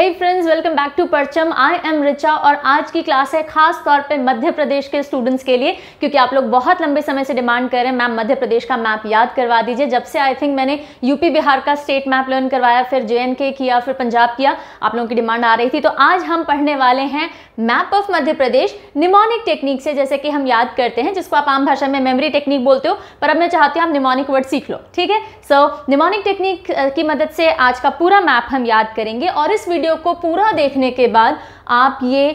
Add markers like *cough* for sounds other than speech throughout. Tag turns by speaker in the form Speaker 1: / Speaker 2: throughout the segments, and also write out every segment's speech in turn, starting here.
Speaker 1: Hey friends welcome back to Parcham I M Richa और आज की क्लास है खास तौर पे मध्य प्रदेश के स्टूडेंट्स के लिए क्योंकि आप लोग बहुत लंबे समय से डिमांड कर रहे हैं मैम मध्य प्रदेश का मैप याद करवा दीजिए जब से आई थिंक मैंने यूपी बिहार का स्टेट मैप लर्न करवाया फिर जे किया फिर पंजाब किया आप लोगों की डिमांड आ रही थी तो आज हम पढ़ने वाले हैं map of Madhya Pradesh mnemonic technique से जैसे कि हम याद करते हैं जिसको आप आम भाषा में मेमोरी टेक्निक बोलते हो पर अब मैं चाहती हूँ आप निमोनिक वर्ड सीख लो ठीक है सो निमोनिक टेक्निक की मदद से आज का पूरा मैप हम याद करेंगे और इस वीडियो वीडियो को पूरा देखने के बाद आप ये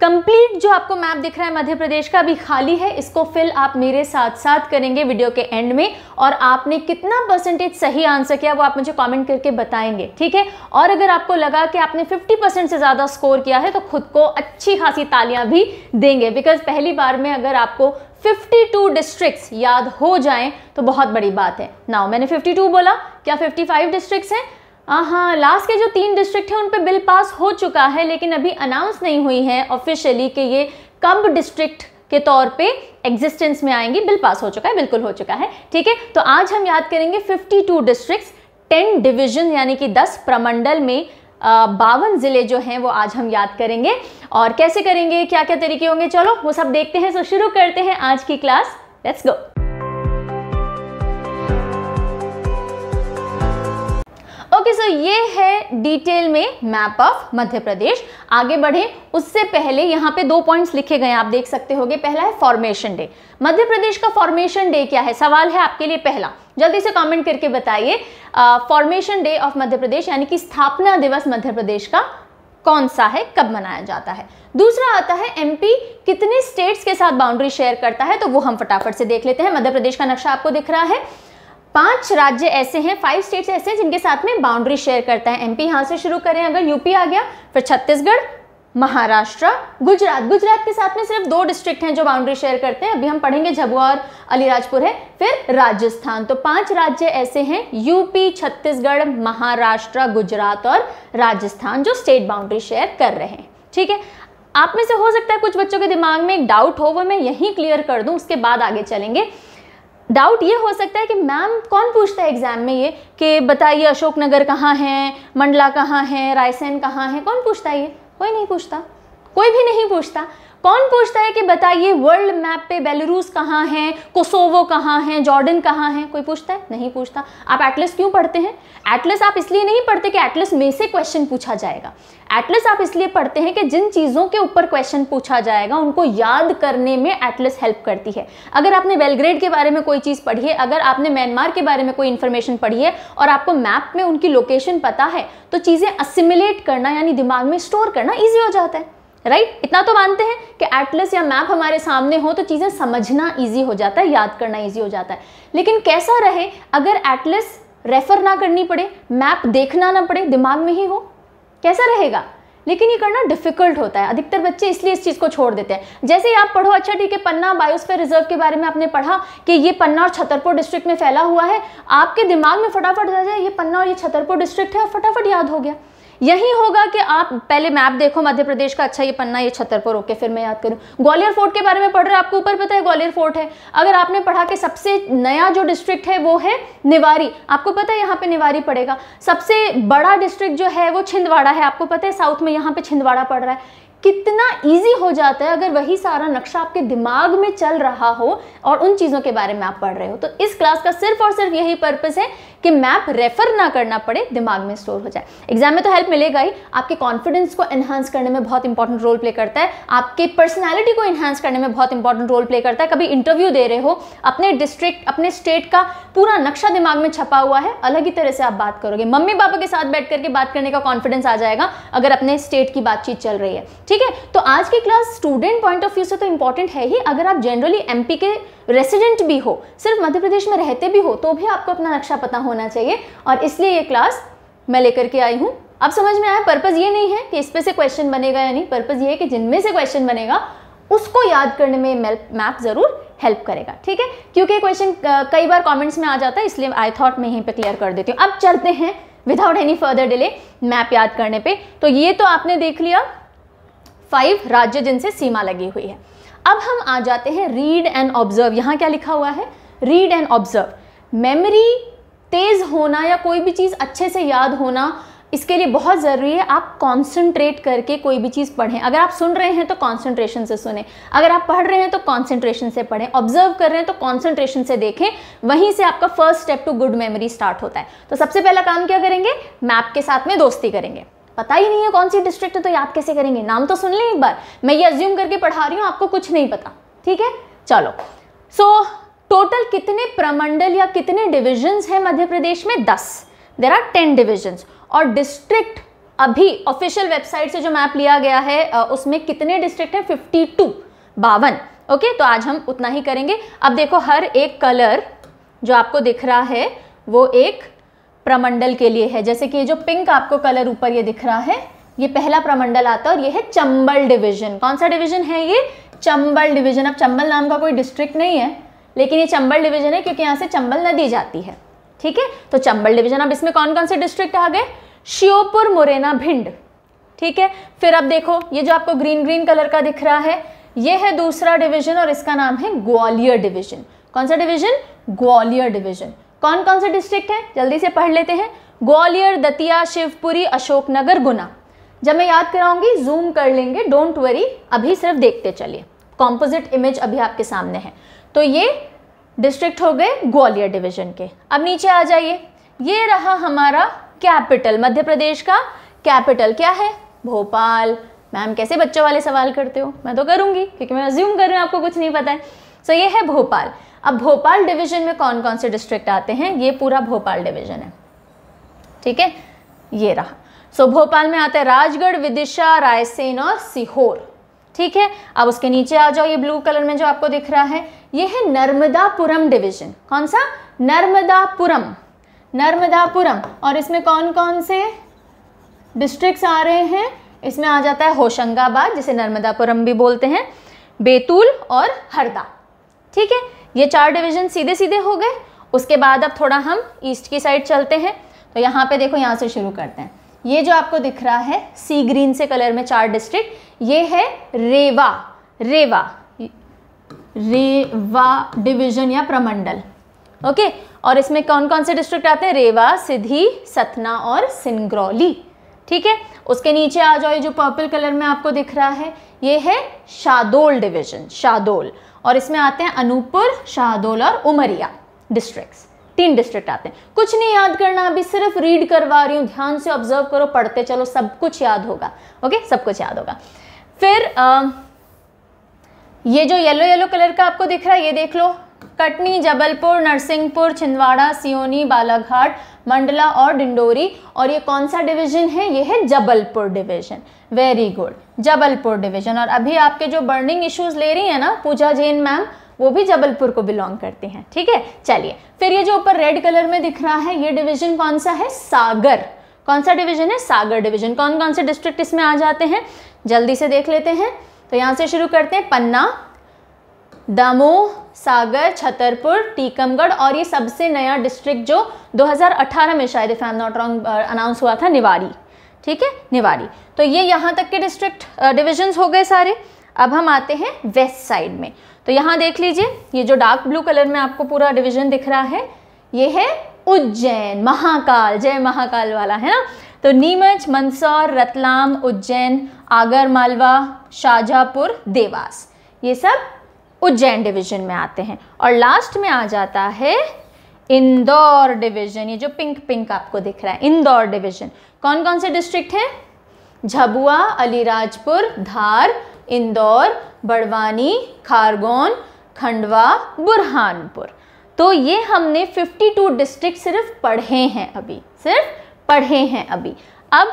Speaker 1: कंप्लीट जो आपको मैप दिख रहा है मध्य प्रदेश का अभी खाली है इसको फिल आप मेरे साथ साथ करेंगे वीडियो के एंड में और आपने कितना परसेंटेज सही आंसर किया वो आप मुझे कमेंट करके बताएंगे ठीक है और अगर आपको लगा कि आपने 50 परसेंट से ज़्यादा स्कोर किया है तो खुद को अच्छी खासी तालियां भी देंगे बिकॉज पहली बार में अगर आपको 52 डिस्ट्रिक्ट्स याद हो जाएं तो बहुत बड़ी बात है नाउ मैंने 52 बोला क्या 55 डिस्ट्रिक्ट्स हैं हाँ लास्ट के जो तीन डिस्ट्रिक्ट हैं उन पर बिल पास हो चुका है लेकिन अभी अनाउंस नहीं हुई है ऑफिशियली कि ये कब डिस्ट्रिक्ट के तौर पे एग्जिस्टेंस में आएंगी बिल पास हो चुका है बिल्कुल हो चुका है ठीक है तो आज हम याद करेंगे 52 डिस्ट्रिक्ट्स 10 डिविजन यानी कि 10 प्रमंडल में बावन ज़िले जो हैं वो आज हम याद करेंगे और कैसे करेंगे क्या क्या तरीके होंगे चलो वो सब देखते हैं सो शुरू करते हैं आज की class let's go okay sir ये है डिटेल में मैप ऑफ मध्य प्रदेश आगे बढ़े उससे पहले यहाँ पे दो पॉइंट्स लिखे गए आप देख सकते होगे पहला है फॉर्मेशन डे मध्य प्रदेश का फॉर्मेशन डे क्या है सवाल है आपके लिए पहला जल्दी से कमेंट करके बताइए formation day of Madhya Pradesh यानी कि स्थापना दिवस मध्य प्रदेश का कौन सा है कब मनाया जाता है दूसरा आता है एमपी कितने स्टेट्स के साथ बाउंड्री शेयर करता है तो वो हम फटाफट से देख लेते हैं मध्य प्रदेश का नक्शा आपको दिख रहा है पांच राज्य ऐसे हैं फाइव स्टेट्स ऐसे हैं जिनके साथ में बाउंड्री शेयर करता है एमपी यहां से शुरू करें अगर यूपी आ गया फिर छत्तीसगढ़ महाराष्ट्र गुजरात गुजरात के साथ में सिर्फ दो डिस्ट्रिक्ट हैं जो बाउंड्री शेयर करते हैं अभी हम पढ़ेंगे झबुआ और अलीराजपुर है फिर राजस्थान तो पांच राज्य ऐसे हैं यूपी छत्तीसगढ़ महाराष्ट्र गुजरात और राजस्थान जो स्टेट बाउंड्री शेयर कर रहे हैं ठीक है आप में से हो सकता है कुछ बच्चों के दिमाग में एक डाउट हो वो मैं यहीं क्लियर कर दूं उसके बाद आगे चलेंगे डाउट ये हो सकता है कि मैम कौन पूछता है एग्ज़ाम में ये कि बताइए अशोकनगर कहाँ है मंडला कहाँ है रायसेन कहाँ है कौन पूछता है ये कोई नहीं पूछता कोई भी नहीं पूछता कौन पूछता है कि बताइए वर्ल्ड मैप पे बेलारूस कहाँ है कोसोवो कहाँ है जॉर्डन कहाँ है कोई पूछता है नहीं पूछता आप एटलस क्यों पढ़ते हैं एटलस आप इसलिए नहीं पढ़ते कि एटलस में से क्वेश्चन पूछा जाएगा एटलस आप इसलिए पढ़ते हैं कि जिन चीज़ों के ऊपर क्वेश्चन पूछा जाएगा उनको याद करने में एटलस हेल्प करती है अगर आपने बेलग्रेड के बारे में कोई चीज़ पढ़ी है अगर आपने म्यांमार के बारे में कोई इन्फॉर्मेशन पढ़ी है और आपको मैप में उनकी लोकेशन पता है तो चीज़ें असिमिलेट करना यानी दिमाग में स्टोर करना ईजी हो जाता है राइट right? इतना तो मानते हैं कि एटलस या मैप हमारे सामने हो तो चीज़ें समझना ईजी हो जाता है याद करना ईजी हो जाता है लेकिन कैसा रहे अगर एटलस रेफ़र ना करनी पड़े मैप देखना ना पड़े दिमाग में ही हो कैसा रहेगा लेकिन ये करना डिफिकल्ट होता है अधिकतर बच्चे इसलिए इस चीज़ को छोड़ देते हैं जैसे ही आप पढ़ो अच्छा ठीक है पन्ना बायोस्फेयर रिजर्व के बारे में आपने पढ़ा कि ये पन्ना और छतरपुर डिस्ट्रिक्ट में फैला हुआ है आपके दिमाग में फटाफट आ जाए ये पन्ना और ये छतरपुर डिस्ट्रिक्ट है और फटाफट याद हो गया यही होगा कि आप पहले मैप देखो मध्य प्रदेश का अच्छा ये पन्ना ये छतरपुर ओके फिर मैं याद करूँ ग्वालियर फोर्ट के बारे में पढ़ रहे हैं आपको ऊपर पता है ग्वालियर फोर्ट है अगर आपने पढ़ा कि सबसे नया जो डिस्ट्रिक्ट है वो है निवारी आपको पता है यहाँ पे निवारी पड़ेगा सबसे बड़ा डिस्ट्रिक्ट जो है वो छिंदवाड़ा है आपको पता है साउथ में यहाँ पे छिंदवाड़ा पड़ रहा है कितना इजी हो जाता है अगर वही सारा नक्शा आपके दिमाग में चल रहा हो और उन चीज़ों के बारे में आप पढ़ रहे हो तो इस क्लास का सिर्फ और सिर्फ यही पर्पस है कि मैप रेफर ना करना पड़े दिमाग में स्टोर हो जाए एग्जाम में तो हेल्प मिलेगा ही आपके कॉन्फिडेंस को एनहांस करने में बहुत इंपॉर्टेंट रोल प्ले करता है आपके पर्सनैलिटी को एनहांस करने में बहुत इंपॉर्टेंट रोल प्ले करता है कभी इंटरव्यू दे रहे हो अपने डिस्ट्रिक्ट अपने स्टेट का पूरा नक्शा दिमाग में छपा हुआ है अलग ही तरह से आप बात करोगे मम्मी पापा के साथ बैठ करके बात करने का कॉन्फिडेंस आ जाएगा अगर अपने स्टेट की बातचीत चल रही है ठीक है तो आज की class student point of view से तो इंपॉर्टेंट है ही अगर आप जनरली एमपी के रेसिडेंट भी हो सिर्फ मध्य प्रदेश में रहते भी हो तो भी आपको अपना नक्शा पता होना चाहिए और इसलिए ये क्लास मैं लेकर के आई हूँ अब समझ में आया पर्पज़ ये नहीं है कि इस पे से क्वेश्चन बनेगा या नहीं पर्पज़ ये है कि जिनमें से क्वेश्चन बनेगा उसको याद करने में मैप ज़रूर हेल्प करेगा ठीक है क्योंकि क्वेश्चन कई बार कमेंट्स में आ जाता है इसलिए आई थॉट मैं यहीं पे क्लियर कर देती हूँ अब चलते हैं without any further delay map याद करने पे तो ये तो आपने देख लिया फाइव राज्य जिनसे सीमा लगी हुई है अब हम आ जाते हैं रीड एंड ऑब्जर्व यहाँ क्या लिखा हुआ है रीड एंड ऑब्जर्व मेमरी तेज़ होना या कोई भी चीज़ अच्छे से याद होना इसके लिए बहुत ज़रूरी है आप कंसंट्रेट करके कोई भी चीज़ पढ़ें अगर आप सुन रहे हैं तो कंसंट्रेशन से सुने अगर आप पढ़ रहे हैं तो कंसंट्रेशन से पढ़ें ऑब्जर्व कर रहे हैं तो कंसंट्रेशन से देखें वहीं से आपका first step to good memory start होता है तो सबसे पहला काम क्या करेंगे मैप के साथ में दोस्ती करेंगे पता ही नहीं है कौन सी डिस्ट्रिक्ट है तो याद कैसे करेंगे नाम तो सुन लें एक बार मैं ये अज्यूम करके पढ़ा रही हूँ आपको कुछ नहीं पता ठीक है चलो सो so, टोटल कितने प्रमंडल या कितने डिविजन्स हैं मध्य प्रदेश में दस देर आर टेन डिविजन्स और डिस्ट्रिक्ट अभी ऑफिशियल वेबसाइट से जो मैप लिया गया है उसमें कितने डिस्ट्रिक्ट हैं फिफ्टी टू बावन ओके तो आज हम उतना ही करेंगे अब देखो हर एक कलर जो आपको दिख रहा है वो एक प्रमंडल के लिए है जैसे कि ये जो पिंक आपको कलर ऊपर ये दिख रहा है ये पहला प्रमंडल आता है और ये है चंबल डिवीजन कौन सा डिवीजन है ये चंबल डिवीजन अब चंबल नाम का कोई डिस्ट्रिक्ट नहीं है लेकिन ये चंबल डिवीजन है क्योंकि यहाँ से चंबल नदी जाती है ठीक है तो चंबल डिवीजन अब इसमें कौन कौन से डिस्ट्रिक्ट आ गए श्योपुर मुरैना भिंड ठीक है फिर अब देखो ये जो आपको ग्रीन ग्रीन कलर का दिख रहा है ये है दूसरा डिवीजन और इसका नाम है ग्वालियर डिवीजन कौन सा डिवीजन ग्वालियर डिवीजन कौन कौन से डिस्ट्रिक्ट हैं जल्दी से पढ़ लेते हैं ग्वालियर दतिया शिवपुरी अशोकनगर गुना जब मैं याद कराऊंगी जूम कर लेंगे डोंट वरी अभी सिर्फ देखते चलिए कॉम्पोजिट इमेज अभी आपके सामने है तो ये डिस्ट्रिक्ट हो गए ग्वालियर डिवीजन के अब नीचे आ जाइए ये रहा हमारा कैपिटल मध्य प्रदेश का कैपिटल क्या है भोपाल मैम कैसे बच्चों वाले सवाल करते हो मैं तो करूँगी क्योंकि मैं अज्यूम कर रही हूँ आपको कुछ नहीं पता है सो so, ये है भोपाल अब भोपाल डिवीजन में कौन कौन से डिस्ट्रिक्ट आते हैं ये पूरा भोपाल डिवीजन है ठीक है ये रहा सो so, भोपाल में आता है राजगढ़ विदिशा रायसेन और सीहोर ठीक है अब उसके नीचे आ जाओ ये ब्लू कलर में जो आपको दिख रहा है ये है नर्मदापुरम डिवीजन कौन सा नर्मदापुरम नर्मदापुरम और इसमें कौन कौन से डिस्ट्रिक्ट्स आ रहे हैं इसमें आ जाता है होशंगाबाद जिसे नर्मदापुरम भी बोलते हैं बैतूल और हरदा ठीक है ये चार डिवीजन सीधे सीधे हो गए उसके बाद अब थोड़ा हम ईस्ट की साइड चलते हैं तो यहाँ पे देखो यहाँ से शुरू करते हैं ये जो आपको दिख रहा है सी ग्रीन से कलर में चार डिस्ट्रिक्ट ये है रेवा रेवा रेवा डिवीजन या प्रमंडल ओके और इसमें कौन कौन से डिस्ट्रिक्ट आते हैं रेवा सिधी सतना और सिंगरौली ठीक है उसके नीचे आ जाओ ये जो पर्पल कलर में आपको दिख रहा है ये है शादोल डिवीजन शादोल और इसमें आते हैं अनूपपुर शाहदोल और उमरिया डिस्ट्रिक्ट्स तीन डिस्ट्रिक्ट आते हैं कुछ नहीं याद करना अभी सिर्फ रीड करवा रही हूँ ध्यान से ऑब्जर्व करो पढ़ते चलो सब कुछ याद होगा ओके सब कुछ याद होगा फिर आ, ये जो येलो येलो कलर का आपको दिख रहा है ये देख लो कटनी जबलपुर नरसिंहपुर छिंदवाड़ा सियोनी बालाघाट मंडला और डिंडोरी और ये कौन सा डिवीजन है ये है Jabalpur division very good Jabalpur division और अभी आपके जो बर्निंग इश्यूज ले रही हैं ना पूजा जैन मैम वो भी जबलपुर को बिलोंग करती हैं ठीक है चलिए फिर ये जो ऊपर रेड कलर में दिख रहा है ये डिवीजन कौन सा है सागर कौन सा डिवीजन है सागर डिवीजन कौन कौन से डिस्ट्रिक्ट इसमें आ जाते हैं जल्दी से देख लेते हैं तो यहाँ से शुरू करते हैं पन्ना दमोह सागर छतरपुर टीकमगढ़ और ये सबसे नया डिस्ट्रिक्ट जो 2018 में शायद if am not wrong announce हुआ था निवारी ठीक है निवाड़ी तो ये यहाँ तक के डिस्ट्रिक्ट डिविजन्स हो गए सारे अब हम आते हैं वेस्ट साइड में तो यहाँ देख लीजिए ये जो डार्क ब्लू कलर में आपको पूरा डिविजन दिख रहा है ये है उज्जैन महाकाल जय महाकाल वाला है ना तो नीमच मंदसौर रतलाम उज्जैन आगर मालवा शाहजहापुर देवास ये सब उज्जैन डिवीजन में आते हैं और लास्ट में आ जाता है इंदौर डिवीजन ये जो पिंक पिंक आपको दिख रहा है इंदौर डिवीजन कौन कौन से डिस्ट्रिक्ट हैं झबुआ अलीराजपुर धार इंदौर बड़वानी खारगोन खंडवा बुरहानपुर तो ये हमने 52 डिस्ट्रिक्ट सिर्फ पढ़े हैं अभी सिर्फ पढ़े हैं अभी अब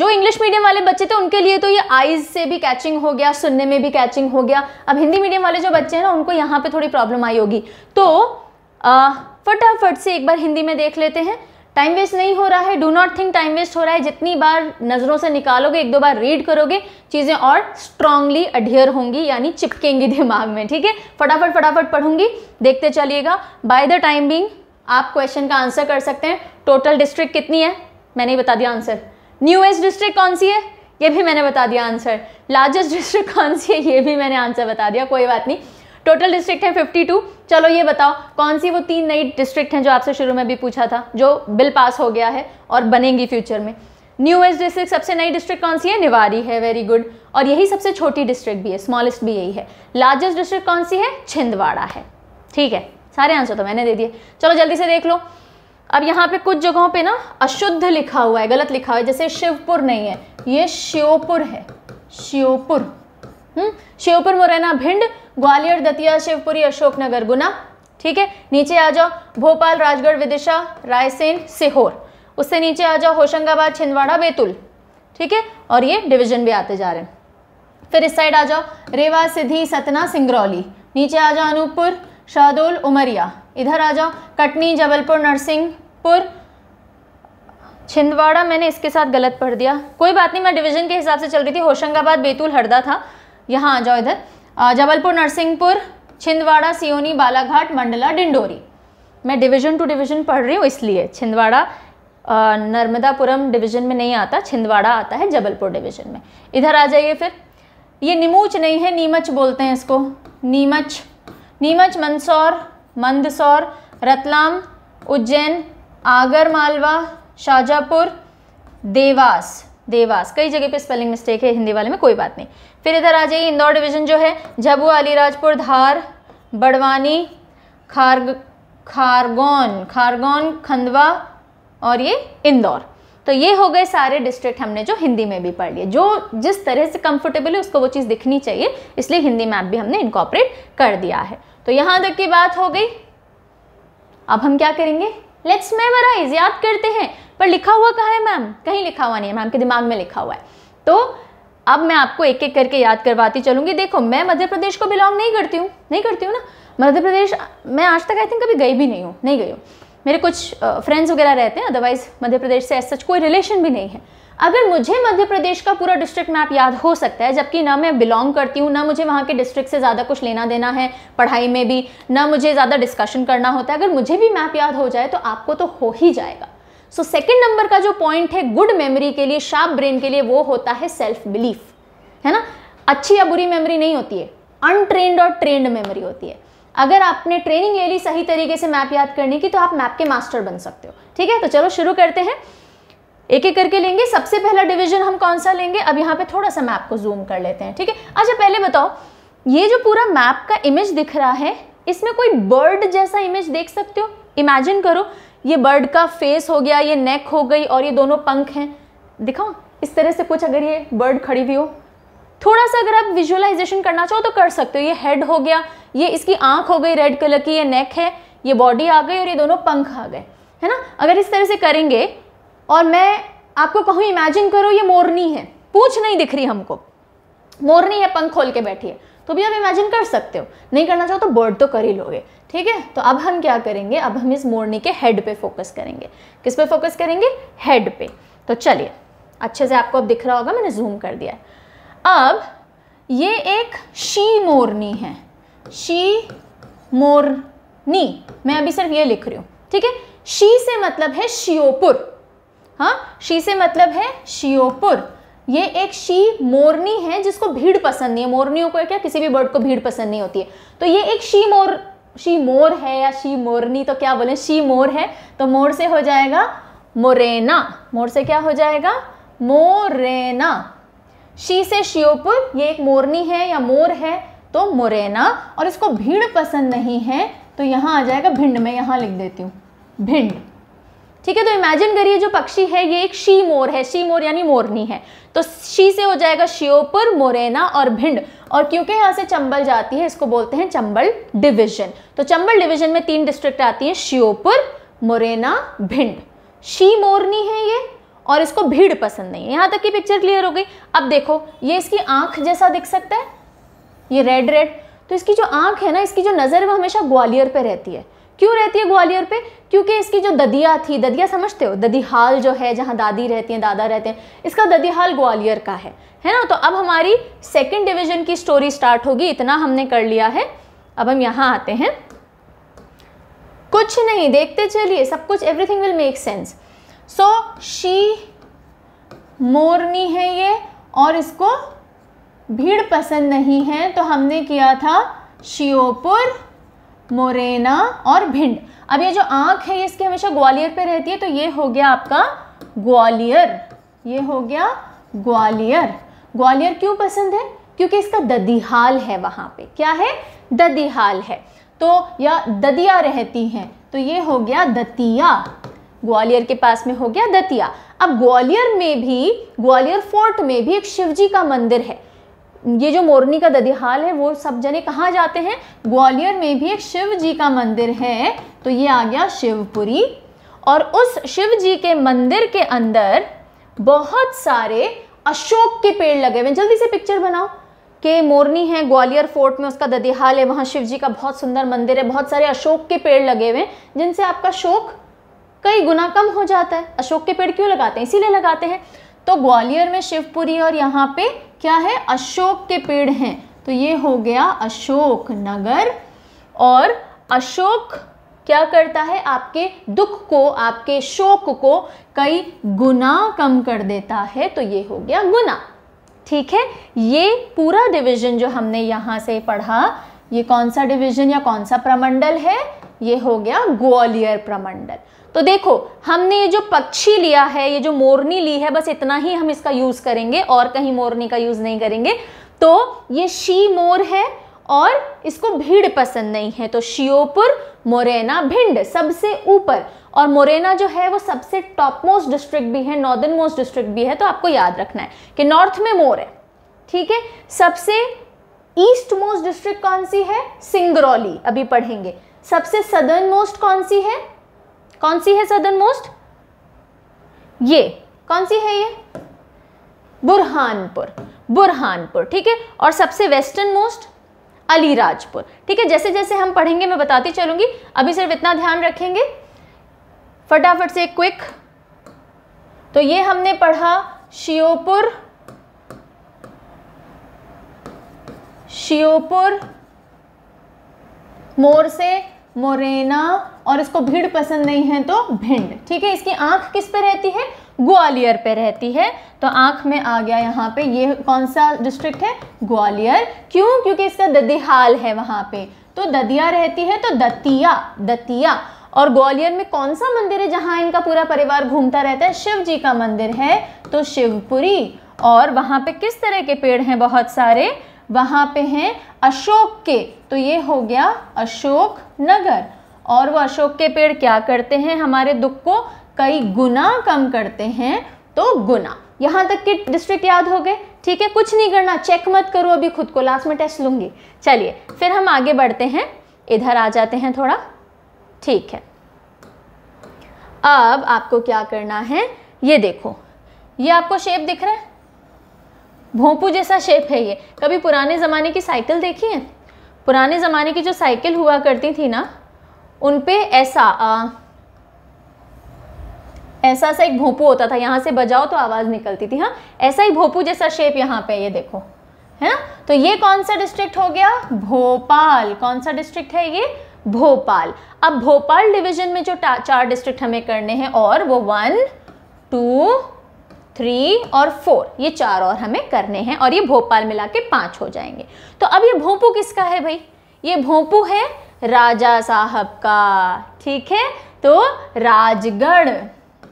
Speaker 1: जो इंग्लिश मीडियम वाले बच्चे थे उनके लिए तो ये आईज से भी कैचिंग हो गया सुनने में भी कैचिंग हो गया अब हिंदी मीडियम वाले जो बच्चे हैं ना उनको यहाँ पे थोड़ी प्रॉब्लम आई होगी तो फटाफट से एक बार हिंदी में देख लेते हैं टाइम वेस्ट नहीं हो रहा है do not think time waste हो रहा है जितनी बार नज़रों से निकालोगे एक दो बार रीड करोगे चीज़ें और स्ट्रांगली अडियर होंगी यानी चिपकेंगी दिमाग में ठीक है फटाफट फटाफट पढ़ूंगी देखते चलिएगा बाय द टाइम बिंग आप क्वेश्चन का आंसर कर सकते हैं टोटल डिस्ट्रिक्ट कितनी है मैंने ही बता दिया आंसर न्यू एज डिस्ट्रिक्ट कौन सी है ये भी मैंने बता दिया आंसर लार्जेस्ट डिस्ट्रिक्ट कौन सी है ये भी मैंने आंसर बता दिया कोई बात नहीं टोटल डिस्ट्रिक्ट हैं 52 चलो ये बताओ कौन सी वो तीन नई डिस्ट्रिक्ट हैं जो आपसे शुरू में भी पूछा था जो बिल पास हो गया है और बनेंगी फ्यूचर में न्यू वेस्ट डिस्ट्रिक्ट सबसे नई डिस्ट्रिक्ट कौन सी है निवारी है वेरी गुड और यही सबसे छोटी डिस्ट्रिक्ट भी है स्मॉलेस्ट भी यही है लार्जेस्ट डिस्ट्रिक्ट कौन सी है छिंदवाड़ा है ठीक है सारे आंसर तो मैंने दे दिए चलो जल्दी से देख लो अब यहाँ पे कुछ जगहों पे ना अशुद्ध लिखा हुआ है गलत लिखा हुआ है जैसे शिवपुर नहीं है ये श्योपुर है श्योपुर हम्म श्योपुर मुरैना भिंड ग्वालियर दतिया शिवपुरी अशोकनगर गुना ठीक है नीचे आ जाओ भोपाल राजगढ़ विदिशा रायसेन सीहोर उससे नीचे आ जाओ होशंगाबाद छिंदवाड़ा बैतूल ठीक है और ये डिवीजन भी आते जा रहे हैं फिर इस साइड आ जाओ रेवा सिद्धि सतना सिंगरौली नीचे आ जाओ अनूपपुर शाहदोल उमरिया इधर आ जाओ कटनी जबलपुर नरसिंहपुर छिंदवाड़ा मैंने इसके साथ गलत पढ़ दिया कोई बात नहीं मैं डिवीजन के हिसाब से चल रही थी होशंगाबाद बैतूल हरदा था यहाँ आ जाओ इधर जबलपुर नरसिंहपुर छिंदवाड़ा सियोनी बालाघाट मंडला डिंडोरी मैं डिवीजन टू डिवीजन पढ़ रही हूँ इसलिए छिंदवाड़ा नर्मदापुरम डिवीजन में नहीं आता छिंदवाड़ा आता है जबलपुर डिवीजन में इधर आ जाइए फिर ये निमूच नहीं है नीमच बोलते हैं इसको नीमच नीमच मंदसौर मंदसौर रतलाम उज्जैन आगर मालवा शाहजहापुर देवास देवास कई जगह पे स्पेलिंग मिस्टेक है हिंदी वाले में कोई बात नहीं फिर इधर आ जाइए इंदौर डिवीज़न जो है झबुआ अलीराजपुर धार बड़वानी खारग खारगोन खारगोन खंडवा और ये इंदौर तो ये हो गए सारे डिस्ट्रिक्ट हमने जो हिंदी में भी पढ़ लिए जो जिस तरह से कंफर्टेबल है उसको वो चीज़ दिखनी चाहिए इसलिए हिंदी मैप भी हमने इनकॉपरेट कर दिया है तो यहाँ तक की बात हो गई अब हम क्या करेंगे लेट्स मेमोराइज याद करते हैं पर लिखा हुआ कहाँ है मैम कहीं लिखा हुआ नहीं है मैम के दिमाग में लिखा हुआ है तो अब मैं आपको एक एक करके याद करवाती चलूंगी देखो मैं मध्य प्रदेश को बिलोंग नहीं करती हूँ नहीं करती हूँ ना मध्य प्रदेश मैं आज तक आई थिंक कभी गई भी नहीं हूँ नहीं गई हूँ मेरे कुछ फ्रेंड्स वगैरह रहते हैं अदरवाइज मध्य प्रदेश से सच कोई रिलेशन भी नहीं है अगर मुझे मध्य प्रदेश का पूरा डिस्ट्रिक्ट मैप याद हो सकता है जबकि ना मैं बिलोंग करती हूँ ना मुझे वहाँ के डिस्ट्रिक्ट से ज़्यादा कुछ लेना देना है पढ़ाई में भी ना मुझे ज़्यादा डिस्कशन करना होता है अगर मुझे भी मैप याद हो जाए तो आपको तो हो ही जाएगा सो सेकेंड नंबर का जो पॉइंट है गुड मेमोरी के लिए शार्प ब्रेन के लिए वो होता है सेल्फ बिलीफ है ना अच्छी या बुरी मेमोरी नहीं होती है अनट्रेंड और ट्रेंड मेमोरी होती है अगर आपने ट्रेनिंग ले ली सही तरीके से मैप याद करने की तो आप मैप के मास्टर बन सकते हो ठीक है तो चलो शुरू करते हैं एक एक करके लेंगे सबसे पहला डिवीजन हम कौन सा लेंगे अब यहाँ पे थोड़ा सा मैप को जूम कर लेते हैं ठीक है अच्छा पहले बताओ ये जो पूरा मैप का इमेज दिख रहा है इसमें कोई बर्ड जैसा इमेज देख सकते हो इमेजिन करो ये बर्ड का फेस हो गया ये नेक हो गई और ये दोनों पंख हैं दिखाओ इस तरह से कुछ अगर ये बर्ड खड़ी हुई हो थोड़ा सा अगर आप विजुअलाइजेशन करना चाहो तो कर सकते हो ये हेड हो गया ये इसकी आंख हो गई रेड कलर की ये नेक है ये बॉडी आ गई और ये दोनों पंख आ गए है ना अगर इस तरह से करेंगे और मैं आपको कहूँ इमेजिन करो ये मोरनी है पूछ नहीं दिख रही हमको मोरनी है पंख खोल के बैठी है तो भी आप इमेजिन कर सकते हो नहीं करना चाहो तो बर्ड तो कर ही लोगे ठीक है तो अब हम क्या करेंगे अब हम इस मोरनी के हेड पे फोकस करेंगे किस पे फोकस करेंगे हेड पे तो चलिए अच्छे से आपको अब दिख रहा होगा मैंने जूम कर दिया अब ये एक शी मोरनी है शी मोरनी मैं अभी सिर्फ ये लिख रही हूँ ठीक है शी से मतलब है शियोपुर हाँ शी से मतलब है शियोपुर ये एक शी मोरनी है जिसको भीड़ पसंद नहीं है मोरनियों को क्या किसी भी बर्ड को भीड़ पसंद नहीं होती है तो ये एक शी मोर शी मोर है या शी मोरनी तो क्या बोले शी मोर है तो मोर से हो जाएगा मोरेना मोर से क्या हो जाएगा मोरेना शी से शियोपुर ये एक मोरनी है या मोर है तो मोरेना और इसको भीड़ पसंद नहीं है तो यहाँ आ जाएगा भिंड में यहाँ लिख देती हूँ भिंड ठीक है तो इमेजिन करिए जो पक्षी है ये एक शी मोर है शी मोर यानी मोरनी है तो शी से हो जाएगा श्योपुर मोरेना और भिंड और क्योंकि यहाँ से चंबल जाती है इसको बोलते हैं चंबल डिविजन तो चंबल डिविजन में तीन डिस्ट्रिक्ट आती है श्योपुर मोरेना भिंड शी मोरनी है ये और इसको भीड़ पसंद नहीं है यहाँ तक की पिक्चर क्लियर हो गई अब देखो ये इसकी आंख जैसा दिख सकता है ये रेड रेड तो इसकी जो आंख है ना इसकी जो नज़र है वो हमेशा ग्वालियर पर रहती है क्यों रहती है ग्वालियर पे क्योंकि इसकी जो ददिया थी ददिया समझते हो ददिहाल जो है जहाँ दादी रहती हैं दादा रहते हैं इसका ददिहाल ग्वालियर का है है ना तो अब हमारी सेकेंड डिविजन की स्टोरी स्टार्ट होगी इतना हमने कर लिया है अब हम यहाँ आते हैं कुछ नहीं देखते चलिए सब कुछ everything will make sense so शी मोरनी है ये और इसको भीड़ पसंद नहीं है तो हमने किया था शियोपुर मोरेना और भिंड अब ये जो आँख है इसकी हमेशा ग्वालियर पे रहती है तो ये हो गया आपका ग्वालियर ये हो गया ग्वालियर ग्वालियर क्यों पसंद है क्योंकि इसका ददिहाल है वहां पे क्या है ददिहाल है तो या ददिया रहती हैं तो ये हो गया दतिया ग्वालियर के पास में हो गया दतिया अब ग्वालियर में भी ग्वालियर फोर्ट में भी एक शिवजी का मंदिर है ये जो मोरनी का ददिहाल है वो सब जने कहाँ जाते हैं ग्वालियर में भी एक शिव जी का मंदिर है तो ये आ गया शिवपुरी और उस शिव जी के मंदिर के अंदर बहुत सारे अशोक के पेड़ लगे हुए हैं जल्दी से पिक्चर बनाओ के मोरनी है ग्वालियर फोर्ट में उसका ददिहाल है वहाँ शिव जी का बहुत सुंदर मंदिर है बहुत सारे अशोक के पेड़ लगे हुए हैं जिनसे आपका शोक कई गुना कम हो जाता है अशोक के पेड़ क्यों लगाते हैं इसीलिए लगाते हैं तो ग्वालियर में शिवपुरी और यहाँ पे क्या है अशोक के पेड़ हैं तो ये हो गया अशोक नगर और अशोक क्या करता है आपके दुख को आपके शोक को कई गुना कम कर देता है तो ये हो गया गुना ठीक है ये पूरा डिवीजन जो हमने यहाँ से पढ़ा ये कौन सा डिवीजन या कौन सा प्रमंडल है ये हो गया ग्वालियर प्रमंडल तो देखो हमने ये जो पक्षी लिया है ये जो मोरनी ली है बस इतना ही हम इसका यूज़ करेंगे और कहीं मोरनी का यूज़ नहीं करेंगे तो ये शी मोर है और इसको भीड़ पसंद नहीं है तो शियोपुर मोरेना भिंड सबसे ऊपर और मोरेना जो है वो सबसे टॉप मोस्ट डिस्ट्रिक्ट भी है नॉर्दर्न मोस्ट डिस्ट्रिक्ट भी है तो आपको याद रखना है कि नॉर्थ में मोर है ठीक है सबसे ईस्ट मोस्ट डिस्ट्रिक्ट कौन सी है सिंगरौली अभी पढ़ेंगे सबसे सदर्न मोस्ट कौन सी है कौन सी है सदर्न मोस्ट ये कौन सी है ये बुरहानपुर बुरहानपुर ठीक है और सबसे वेस्टर्न मोस्ट अलीराजपुर ठीक है जैसे जैसे हम पढ़ेंगे मैं बताती चलूंगी अभी सिर्फ इतना ध्यान रखेंगे फटाफट से क्विक तो ये हमने पढ़ा शियोपुर शियोपुर मोर से मोरेना और इसको भीड़ पसंद नहीं है तो भिंड ठीक है इसकी आंख किस पे रहती है ग्वालियर पे रहती है तो आंख में आ गया यहाँ पे ये कौन सा डिस्ट्रिक्ट है ग्वालियर क्यों क्योंकि इसका ददिहाल है वहां पे तो ददिया रहती है तो दतिया दतिया और ग्वालियर में कौन सा मंदिर है जहाँ इनका पूरा परिवार घूमता रहता है शिव जी का मंदिर है तो शिवपुरी और वहाँ पे किस तरह के पेड़ हैं बहुत सारे वहां पे हैं अशोक के तो ये हो गया अशोक नगर और वो अशोक के पेड़ क्या करते हैं हमारे दुख को कई गुना कम करते हैं तो गुना यहां तक के डिस्ट्रिक्ट याद हो गए ठीक है कुछ नहीं करना चेक मत करो अभी खुद को लास्ट में टेस्ट लूंगी चलिए फिर हम आगे बढ़ते हैं इधर आ जाते हैं थोड़ा ठीक है अब आपको क्या करना है ये देखो ये आपको शेप दिख रहा है भोंपू जैसा शेप है ये कभी पुराने ज़माने की साइकिल देखी है पुराने ज़माने की जो साइकिल हुआ करती थी ना उन पर ऐसा आ, ऐसा सा एक भोंपू होता था यहाँ से बजाओ तो आवाज़ निकलती थी हाँ ऐसा ही भोपू जैसा शेप यहाँ पे ये देखो है ना तो ये कौन सा डिस्ट्रिक्ट हो गया भोपाल कौन सा डिस्ट्रिक्ट है ये भोपाल अब भोपाल डिवीजन में जो चार डिस्ट्रिक्ट हमें करने हैं और वो वन टू थ्री और फोर ये चार और हमें करने हैं और ये भोपाल मिला के पाँच हो जाएंगे तो अब ये भोंपू किसका है भाई ये भोंपू है राजा साहब का ठीक है तो राजगढ़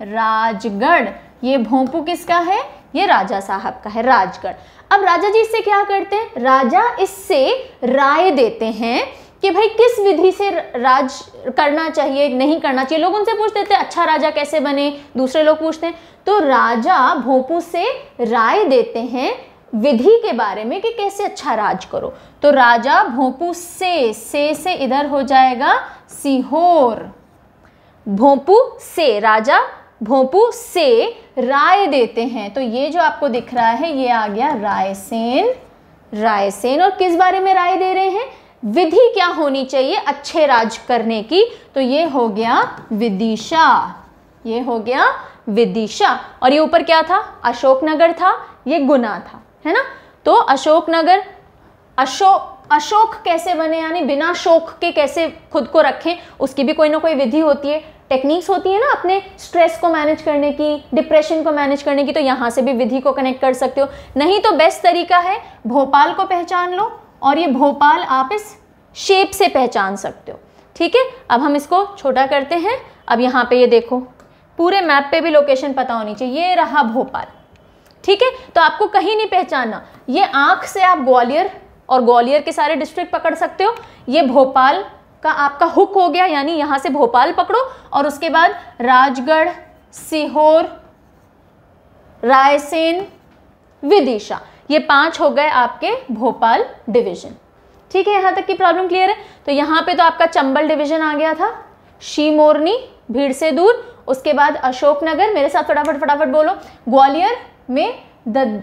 Speaker 1: राजगढ़ ये भोंपू किसका है ये राजा साहब का है राजगढ़ अब राजा जी इससे क्या करते हैं राजा इससे राय देते हैं कि भाई किस विधि से राज करना चाहिए नहीं करना चाहिए लोग उनसे पूछते थे अच्छा राजा कैसे बने दूसरे लोग पूछते हैं तो राजा भोपू से राय देते हैं विधि के बारे में कि कैसे अच्छा राज करो तो राजा भोपू से से से इधर हो जाएगा सिहोर भोपू से राजा भोपू से राय देते हैं तो ये जो आपको दिख रहा है ये आ गया रायसेन रायसेन और किस बारे में राय दे रहे हैं विधि क्या होनी चाहिए अच्छे राज करने की तो ये हो गया विदिशा ये हो गया विदिशा और ये ऊपर क्या था अशोकनगर था ये गुना था है ना तो अशोकनगर अशोक अशोक कैसे बने यानी बिना शोक के कैसे खुद को रखें उसकी भी कोई ना कोई विधि होती है टेक्निक्स होती है ना अपने स्ट्रेस को मैनेज करने की डिप्रेशन को मैनेज करने की तो यहाँ से भी विधि को कनेक्ट कर सकते हो नहीं तो बेस्ट तरीका है भोपाल को पहचान लो और ये भोपाल आप इस शेप से पहचान सकते हो ठीक है अब हम इसको छोटा करते हैं अब यहाँ पे ये देखो पूरे मैप पे भी लोकेशन पता होनी चाहिए ये रहा भोपाल ठीक है तो आपको कहीं नहीं पहचानना ये आँख से आप ग्वालियर और ग्वालियर के सारे डिस्ट्रिक्ट पकड़ सकते हो ये भोपाल का आपका हुक हो गया यानी यहाँ से भोपाल पकड़ो और उसके बाद राजगढ़ सीहोर रायसेन विदिशा ये पांच हो गए आपके भोपाल डिवीजन ठीक है यहां तक की प्रॉब्लम क्लियर है तो यहां पे तो आपका चंबल डिवीजन आ गया था शिमोरनी भीड़ से दूर उसके बाद अशोकनगर मेरे साथ फटाफट फटाफट बोलो ग्वालियर में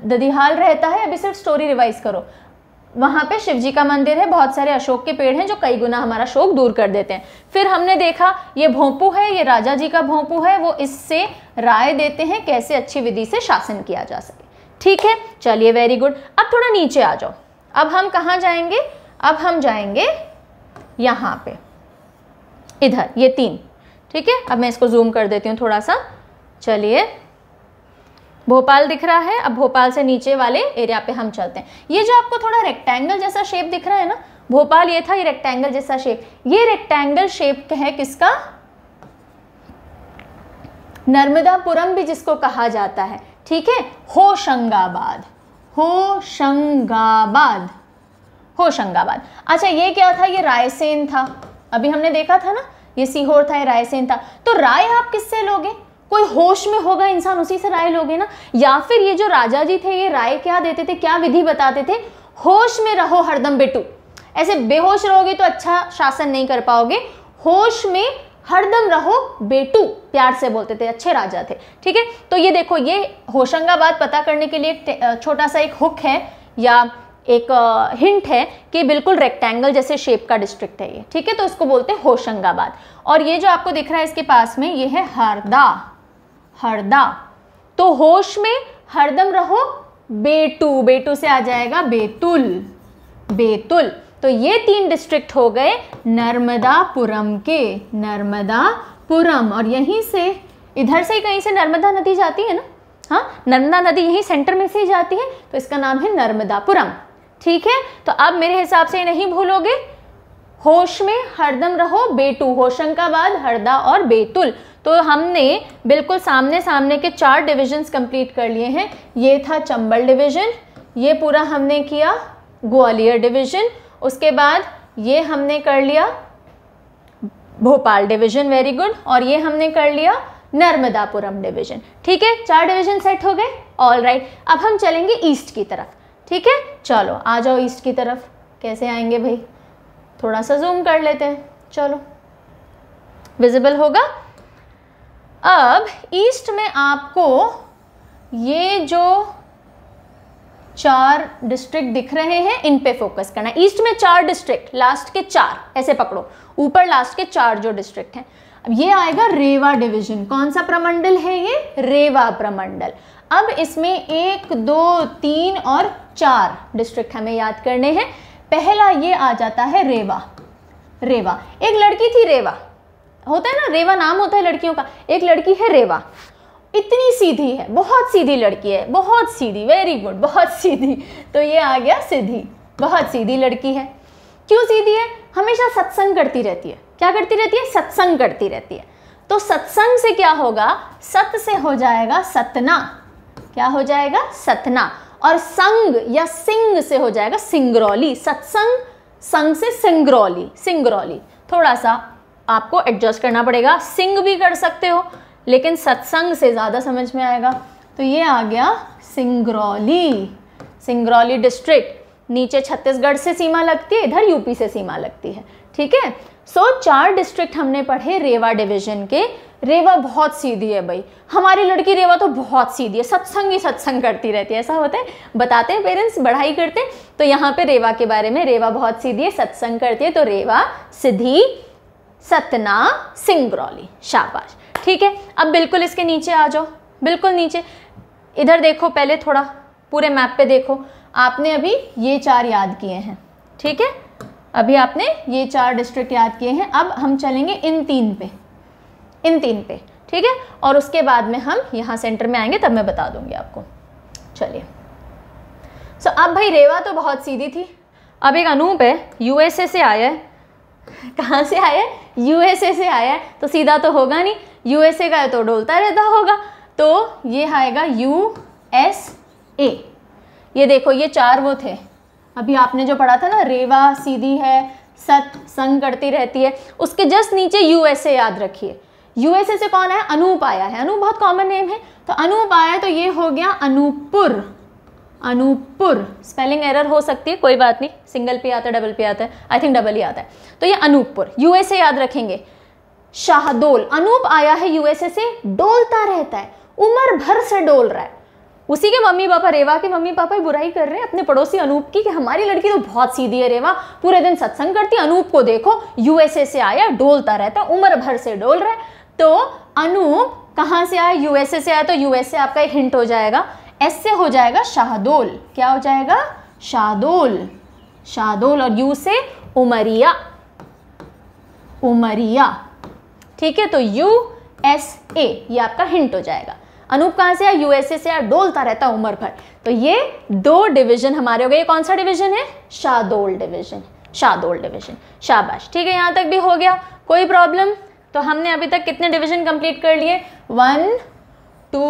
Speaker 1: ददिहाल रहता है अभी सिर्फ स्टोरी रिवाइज करो वहाँ पे शिव जी का मंदिर है बहुत सारे अशोक के पेड़ हैं जो कई गुना हमारा शोक दूर कर देते हैं फिर हमने देखा ये भोंपू है ये राजा जी का भोंपू है वो इससे राय देते हैं कैसे अच्छी विधि से शासन किया जा सकता ठीक है चलिए वेरी गुड अब थोड़ा नीचे आ जाओ अब हम कहाँ जाएंगे अब हम जाएंगे यहाँ पे इधर ये तीन ठीक है अब मैं इसको जूम कर देती हूँ थोड़ा सा चलिए भोपाल दिख रहा है अब भोपाल से नीचे वाले एरिया पे हम चलते हैं ये जो आपको थोड़ा रेक्टेंगल जैसा शेप दिख रहा है ना भोपाल ये था ये रेक्टेंगल जैसा शेप ये रेक्टेंगल शेप है किसका नर्मदापुरम भी जिसको कहा जाता है ठीक है होशंगाबाद होशंगाबाद होशंगाबाद अच्छा ये क्या था ये रायसेन था अभी हमने देखा था ना ये सीहोर था ये रायसेन था तो राय आप किससे लोगे कोई होश में होगा इंसान उसी से राय लोगे ना या फिर ये जो राजा जी थे ये राय क्या देते थे क्या विधि बताते थे होश में रहो हरदम बेटू ऐसे बेहोश रहोगे तो अच्छा शासन नहीं कर पाओगे होश में हरदम रहो बेटू प्यार से बोलते थे अच्छे राजा थे ठीक है तो ये देखो ये होशंगाबाद पता करने के लिए छोटा सा एक हुक है या एक हिंट है कि बिल्कुल रेक्टेंगल जैसे शेप का डिस्ट्रिक्ट है ये ठीक है तो इसको बोलते हैं होशंगाबाद और ये जो आपको दिख रहा है इसके पास में ये है हरदा हरदा तो होश में हरदम रहो बेटू बेटू से आ जाएगा बेतुल बेतुल तो ये तीन डिस्ट्रिक्ट हो गए नर्मदापुरम के नर्मदापुरम और यहीं से इधर से ही कहीं से नर्मदा नदी जाती है ना हाँ नर्मदा नदी यहीं सेंटर में से ही जाती है तो इसका नाम है नर्मदापुरम ठीक है तो अब मेरे हिसाब से नहीं भूलोगे होश में हरदम रहो बेटू होशंकाबाद हरदा और बेतुल तो हमने बिल्कुल सामने सामने के चार डिविजन्स कंप्लीट कर लिए हैं ये था चंबल डिवीजन ये पूरा हमने किया ग्वालियर डिवीजन उसके बाद ये हमने कर लिया भोपाल डिवीजन वेरी गुड और ये हमने कर लिया नर्मदापुरम डिवीजन ठीक है चार डिवीजन सेट हो गए ऑल राइट अब हम चलेंगे ईस्ट की तरफ ठीक है चलो आ जाओ ईस्ट की तरफ कैसे आएंगे भाई थोड़ा सा जूम कर लेते हैं चलो विजिबल होगा अब ईस्ट में आपको ये जो चार डिस्ट्रिक्ट दिख रहे हैं इन पे फोकस करना ईस्ट में चार डिस्ट्रिक्ट लास्ट के चार ऐसे पकड़ो ऊपर लास्ट के चार जो डिस्ट्रिक्ट हैं अब ये आएगा रेवा डिवीजन कौन सा प्रमंडल है ये रेवा प्रमंडल अब इसमें एक दो तीन और चार डिस्ट्रिक्ट हमें याद करने हैं पहला ये आ जाता है रेवा रेवा एक लड़की थी रेवा होता है ना रेवा नाम होता है लड़कियों का एक लड़की है रेवा इतनी सीधी है बहुत सीधी लड़की है बहुत सीधी वेरी गुड बहुत सीधी तो ये आ गया सीधी बहुत सीधी लड़की है क्यों सीधी है हमेशा सत्संग करती रहती है क्या करती रहती है सत्संग करती रहती है तो सत्संग से क्या होगा सत से हो जाएगा सतना क्या हो जाएगा सतना और संग या सिंग से हो जाएगा सिंगरौली सत्संग संग से सिंगरौली सिंगरौली थोड़ा सा आपको एडजस्ट करना पड़ेगा सिंग भी कर सकते हो लेकिन सत्संग से ज़्यादा समझ में आएगा तो ये आ गया सिंगरौली सिंगरौली डिस्ट्रिक्ट नीचे छत्तीसगढ़ से सीमा लगती है इधर यूपी से सीमा लगती है ठीक है सो so, चार डिस्ट्रिक्ट हमने पढ़े रेवा डिवीजन के रेवा बहुत सीधी है भाई हमारी लड़की रेवा तो बहुत सीधी है सत्संग ही सत्संग करती रहती है ऐसा होता है बताते हैं पेरेंट्स बढ़ाई करते हैं तो यहाँ पे रेवा के बारे में रेवा बहुत सीधी है सत्संग करती है तो रेवा सिधी सतना सिंगरौली शाबाश ठीक है अब बिल्कुल इसके नीचे आ जाओ बिल्कुल नीचे इधर देखो पहले थोड़ा पूरे मैप पे देखो आपने अभी ये चार याद किए हैं ठीक है अभी आपने ये चार डिस्ट्रिक्ट याद किए हैं अब हम चलेंगे इन तीन पे इन तीन पे ठीक है और उसके बाद में हम यहाँ सेंटर में आएंगे तब मैं बता दूंगी आपको चलिए सो so, अब भाई रेवा तो बहुत सीधी थी अब एक अनूप है यूएसए से आया है कहाँ से आया है यूएसए से आया है तो सीधा तो होगा नहीं यूएसए का है तो डोलता रहता होगा तो ये आएगा यू एस ए ये देखो ये चार वो थे अभी आपने जो पढ़ा था ना रेवा सीधी है सत संग करती रहती है उसके जस्ट नीचे यूएसए याद रखिए यूएसए से कौन है अनूप आया है अनूप बहुत कॉमन नेम है तो अनूप आया तो ये हो गया अनूपपुर अनूपपुर स्पेलिंग एरर हो सकती है कोई बात नहीं सिंगल पे आता है डबल पे आता है आई थिंक डबल ही आता है तो ये अनूपपुर यूएसए याद रखेंगे शाहदोल अनूप आया है यूएसए से डोलता रहता है उम्र भर से डोल रहा है उसी के मम्मी पापा रेवा के मम्मी पापा ही बुराई कर रहे हैं अपने पड़ोसी अनूप की कि हमारी लड़की तो बहुत सीधी है रेवा पूरे दिन सत्संग करती है अनूप को देखो यूएसए से आया डोलता रहता है उम्र भर से डोल रहा है तो अनूप कहाँ से आया यूएसए से आया तो यूएसए आपका एक हिंट हो जाएगा एस से हो जाएगा शाहदोल क्या हो जाएगा शाहदोल शाहदोल और यू से उमरिया उमरिया ठीक है तो यू एस ए ये आपका हिंट हो जाएगा अनूप कहां से है यूएसए से यार डोलता रहता है उम्र भर तो ये दो डिवीजन हमारे हो गए कौन सा डिवीजन है शाहदोल डिवीजन शादोल डिवीजन शाबाश ठीक है यहां तक भी हो गया कोई प्रॉब्लम तो हमने अभी तक कितने डिवीजन कंप्लीट कर लिए वन टू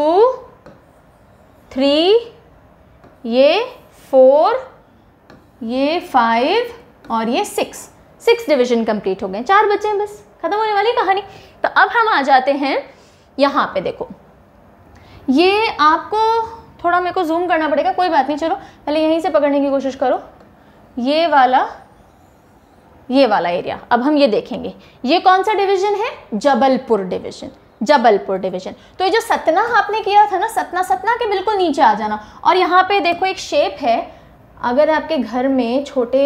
Speaker 1: थ्री ये फोर ये फाइव और ये सिक्स सिक्स डिवीजन कंप्लीट हो गए चार बच्चे हैं बस ख़त्म होने वाली कहानी तो अब हम आ जाते हैं यहाँ पे देखो ये आपको थोड़ा मेरे को जूम करना पड़ेगा कोई बात नहीं चलो पहले यहीं से पकड़ने की कोशिश करो ये वाला ये वाला एरिया अब हम ये देखेंगे ये कौन सा डिवीज़न है जबलपुर डिवीज़न जबलपुर डिवीजन तो ये जो सतना आपने किया था ना सतना सतना के बिल्कुल नीचे आ जाना और यहाँ पे देखो एक शेप है अगर आपके घर में छोटे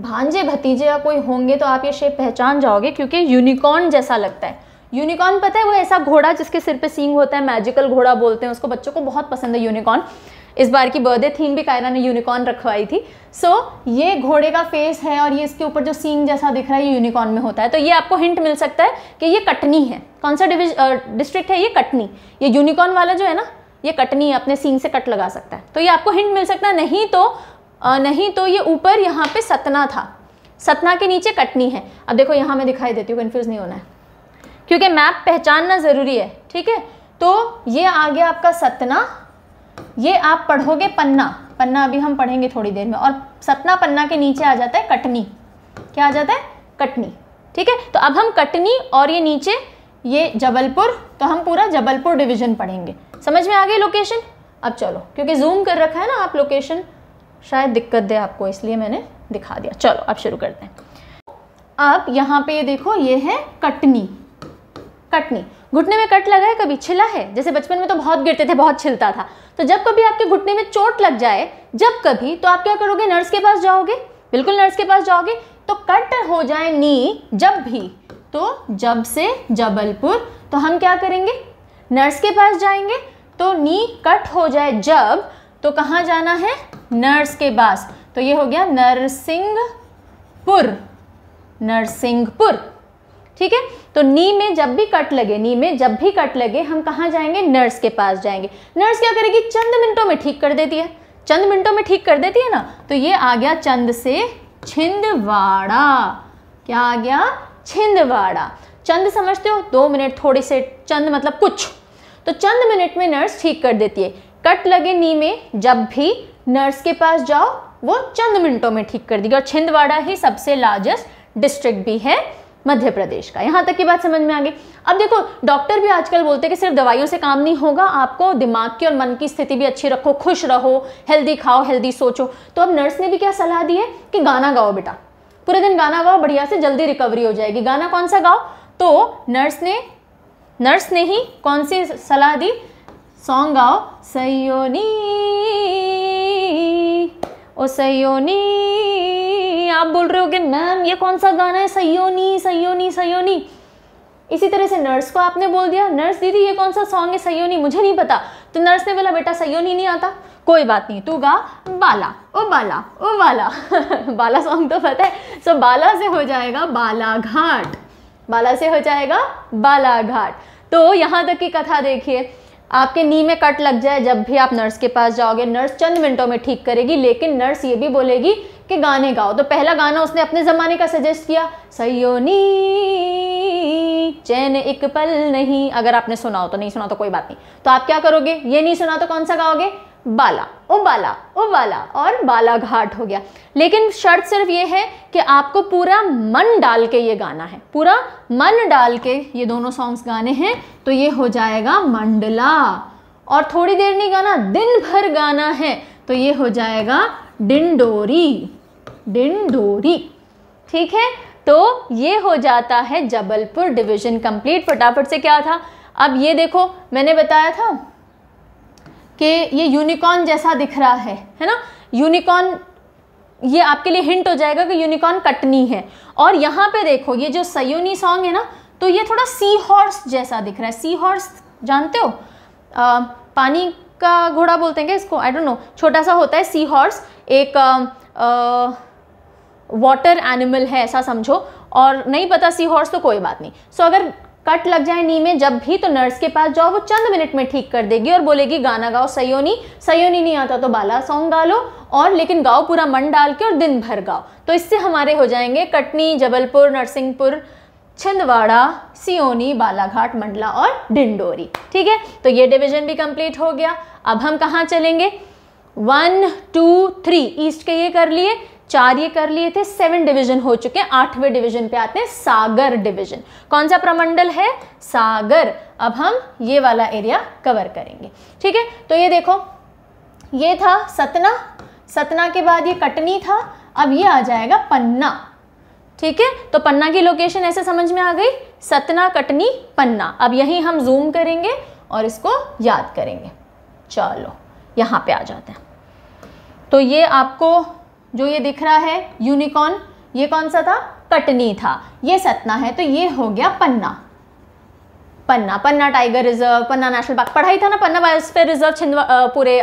Speaker 1: भांजे भतीजे या कोई होंगे तो आप ये शेप पहचान जाओगे क्योंकि यूनिकॉर्न जैसा लगता है यूनिकॉर्न पता है वो ऐसा घोड़ा जिसके सिर पे सींग होता है मैजिकल घोड़ा बोलते हैं उसको बच्चों को बहुत पसंद है यूनिकॉर्न इस बार की बर्थडे थीम भी कायरा ने यूनिकॉर्न रखवाई थी सो so, ये घोड़े का फेस है और ये इसके ऊपर जो सींग जैसा दिख रहा है ये यूनिकॉर्न में होता है तो ये आपको हिंट मिल सकता है कि ये कटनी है कौन सा डिविज डिस्ट्रिक्ट है ये कटनी ये यूनिकॉर्न वाला जो है ना ये कटनी अपने सींग से कट लगा सकता है तो ये आपको हिंट मिल सकता है नहीं तो आ, नहीं तो ये ऊपर यहाँ पे सतना था सतना के नीचे कटनी है अब देखो यहाँ मैं दिखाई देती हूँ कन्फ्यूज़ नहीं होना है क्योंकि मैप पहचानना ज़रूरी है ठीक है तो ये आ गया आपका सतना ये आप पढ़ोगे पन्ना पन्ना अभी हम पढ़ेंगे थोड़ी देर में और सतना पन्ना के नीचे आ जाता है कटनी क्या आ जाता है कटनी ठीक है तो अब हम कटनी और ये नीचे ये जबलपुर तो हम पूरा जबलपुर डिवीजन पढ़ेंगे समझ में आ गई लोकेशन अब चलो क्योंकि जूम कर रखा है ना आप लोकेशन शायद दिक्कत दे आपको इसलिए मैंने दिखा दिया चलो अब शुरू करते हैं अब यहाँ पे ये देखो ये है कटनी कट नहीं घुटने में कट लगा है कभी छिला है जैसे बचपन में तो बहुत गिरते थे बहुत छिलता था तो जब कभी आपके घुटने में चोट लग जाए जब कभी तो आप क्या करोगे नर्स के पास जाओगे बिल्कुल नर्स के पास जाओगे तो कट हो जाए नी जब भी तो जब से जबलपुर तो हम क्या करेंगे नर्स के पास जाएंगे तो नी कट हो जाए जब तो कहाँ जाना है नर्स के पास तो ये हो गया नरसिंहपुर नरसिंहपुर ठीक है तो नी में जब भी कट लगे नी में जब भी कट लगे हम कहाँ जाएंगे नर्स के पास जाएंगे नर्स क्या करेगी चंद मिनटों में ठीक कर देती है चंद मिनटों में ठीक कर देती है ना तो ये आ गया चंद से छिंदवाड़ा क्या आ गया छिंदवाड़ा चंद समझते हो दो मिनट थोड़ी से चंद मतलब कुछ तो चंद मिनट में नर्स ठीक कर देती है कट लगे नी में जब भी नर्स के पास जाओ वो चंद मिनटों में ठीक कर देगी और छिंदवाड़ा ही सबसे लार्जेस्ट डिस्ट्रिक्ट भी है मध्य प्रदेश का यहाँ तक की बात समझ में आ गई अब देखो डॉक्टर भी आजकल बोलते हैं कि सिर्फ दवाइयों से काम नहीं होगा आपको दिमाग की और मन की स्थिति भी अच्छी रखो खुश रहो हेल्दी खाओ हेल्दी सोचो तो अब नर्स ने भी क्या सलाह दी है कि गाना गाओ बेटा पूरे दिन गाना गाओ बढ़िया से जल्दी रिकवरी हो जाएगी गाना कौन सा गाओ तो नर्स ने नर्स ने ही कौन सी सलाह दी सॉन्ग गाओ सयोनी ओ सयोनी आप बोल रहे हो कि मैम ये कौन सा गाना है सयोनी सयोनी सयोनी इसी तरह से नर्स को आपने बोल दिया नर्स दीदी ये कौन सा सॉन्ग है सयोनी मुझे नहीं पता तो नर्स ने बोला बेटा सयोनी नहीं आता कोई बात नहीं तू गा बाला ओ बाला ओ बाला *laughs* बाला सॉन्ग तो पता है सो बाला से हो जाएगा बालाघाट बाला से हो जाएगा बालाघाट तो यहाँ तक की कथा देखिए आपके नी में कट लग जाए जब भी आप नर्स के पास जाओगे नर्स चंद मिनटों में ठीक करेगी लेकिन नर्स ये भी बोलेगी कि गाने गाओ तो पहला गाना उसने अपने ज़माने का सजेस्ट किया नी चैन एक पल नहीं अगर आपने सुना हो तो नहीं सुना तो कोई बात नहीं तो आप क्या करोगे ये नहीं सुना तो कौन सा गाओगे बाला उबाला उबाला और बालाघाट हो गया लेकिन शर्त सिर्फ ये है कि आपको पूरा मन डाल के ये गाना है पूरा मन डाल के ये दोनों सॉन्ग्स गाने हैं तो ये हो जाएगा मंडला और थोड़ी देर नहीं गाना दिन भर गाना है तो ये हो जाएगा डिंडोरी डिंडोरी ठीक है तो ये हो जाता है जबलपुर डिवीजन कंप्लीट फटाफट से क्या था अब ये देखो मैंने बताया था कि ये यूनिकॉर्न जैसा दिख रहा है है ना यूनिकॉर्न ये आपके लिए हिंट हो जाएगा कि यूनिकॉर्न कटनी है और यहाँ पे देखो ये जो सयोनी सॉन्ग है ना तो ये थोड़ा सी हॉर्स जैसा दिख रहा है सी हॉर्स जानते हो आ, पानी का घोड़ा बोलते हैं क्या इसको आई डोंट नो छोटा सा होता है सी हॉर्स एक वाटर एनिमल है ऐसा समझो और नहीं पता सी हॉर्स तो कोई बात नहीं सो so, अगर कट लग जाए नी में जब भी तो नर्स के पास जाओ वो चंद मिनट में ठीक कर देगी और बोलेगी गाना गाओ सयोनी सयोनी नहीं आता तो बाला सॉन्ग गा लो और लेकिन गाओ पूरा मन डाल के और दिन भर गाओ तो इससे हमारे हो जाएंगे कटनी जबलपुर नरसिंहपुर छिंदवाड़ा सियोनी बालाघाट मंडला और डिंडोरी ठीक है तो ये डिवीजन भी कंप्लीट हो गया अब हम कहाँ चलेंगे वन टू थ्री ईस्ट के ये कर लिए चार ये कर लिए थे सेवन डिवीजन हो चुके हैं आठवें डिवीजन पे आते हैं सागर डिवीजन कौन सा प्रमंडल है सागर अब हम ये वाला एरिया कवर करेंगे ठीक है तो ये देखो ये था सतना सतना के बाद ये कटनी था अब ये आ जाएगा पन्ना ठीक है तो पन्ना की लोकेशन ऐसे समझ में आ गई सतना कटनी पन्ना अब यही हम जूम करेंगे और इसको याद करेंगे चलो यहां पे आ जाते हैं तो ये आपको जो ये दिख रहा है यूनिकॉर्न ये कौन सा था कटनी था ये सतना है तो ये हो गया Panna Panna Panna tiger reserve Panna national park पढ़ाई था ना पन्ना बायोस्फीयर रिजर्व छिंदवा पूरे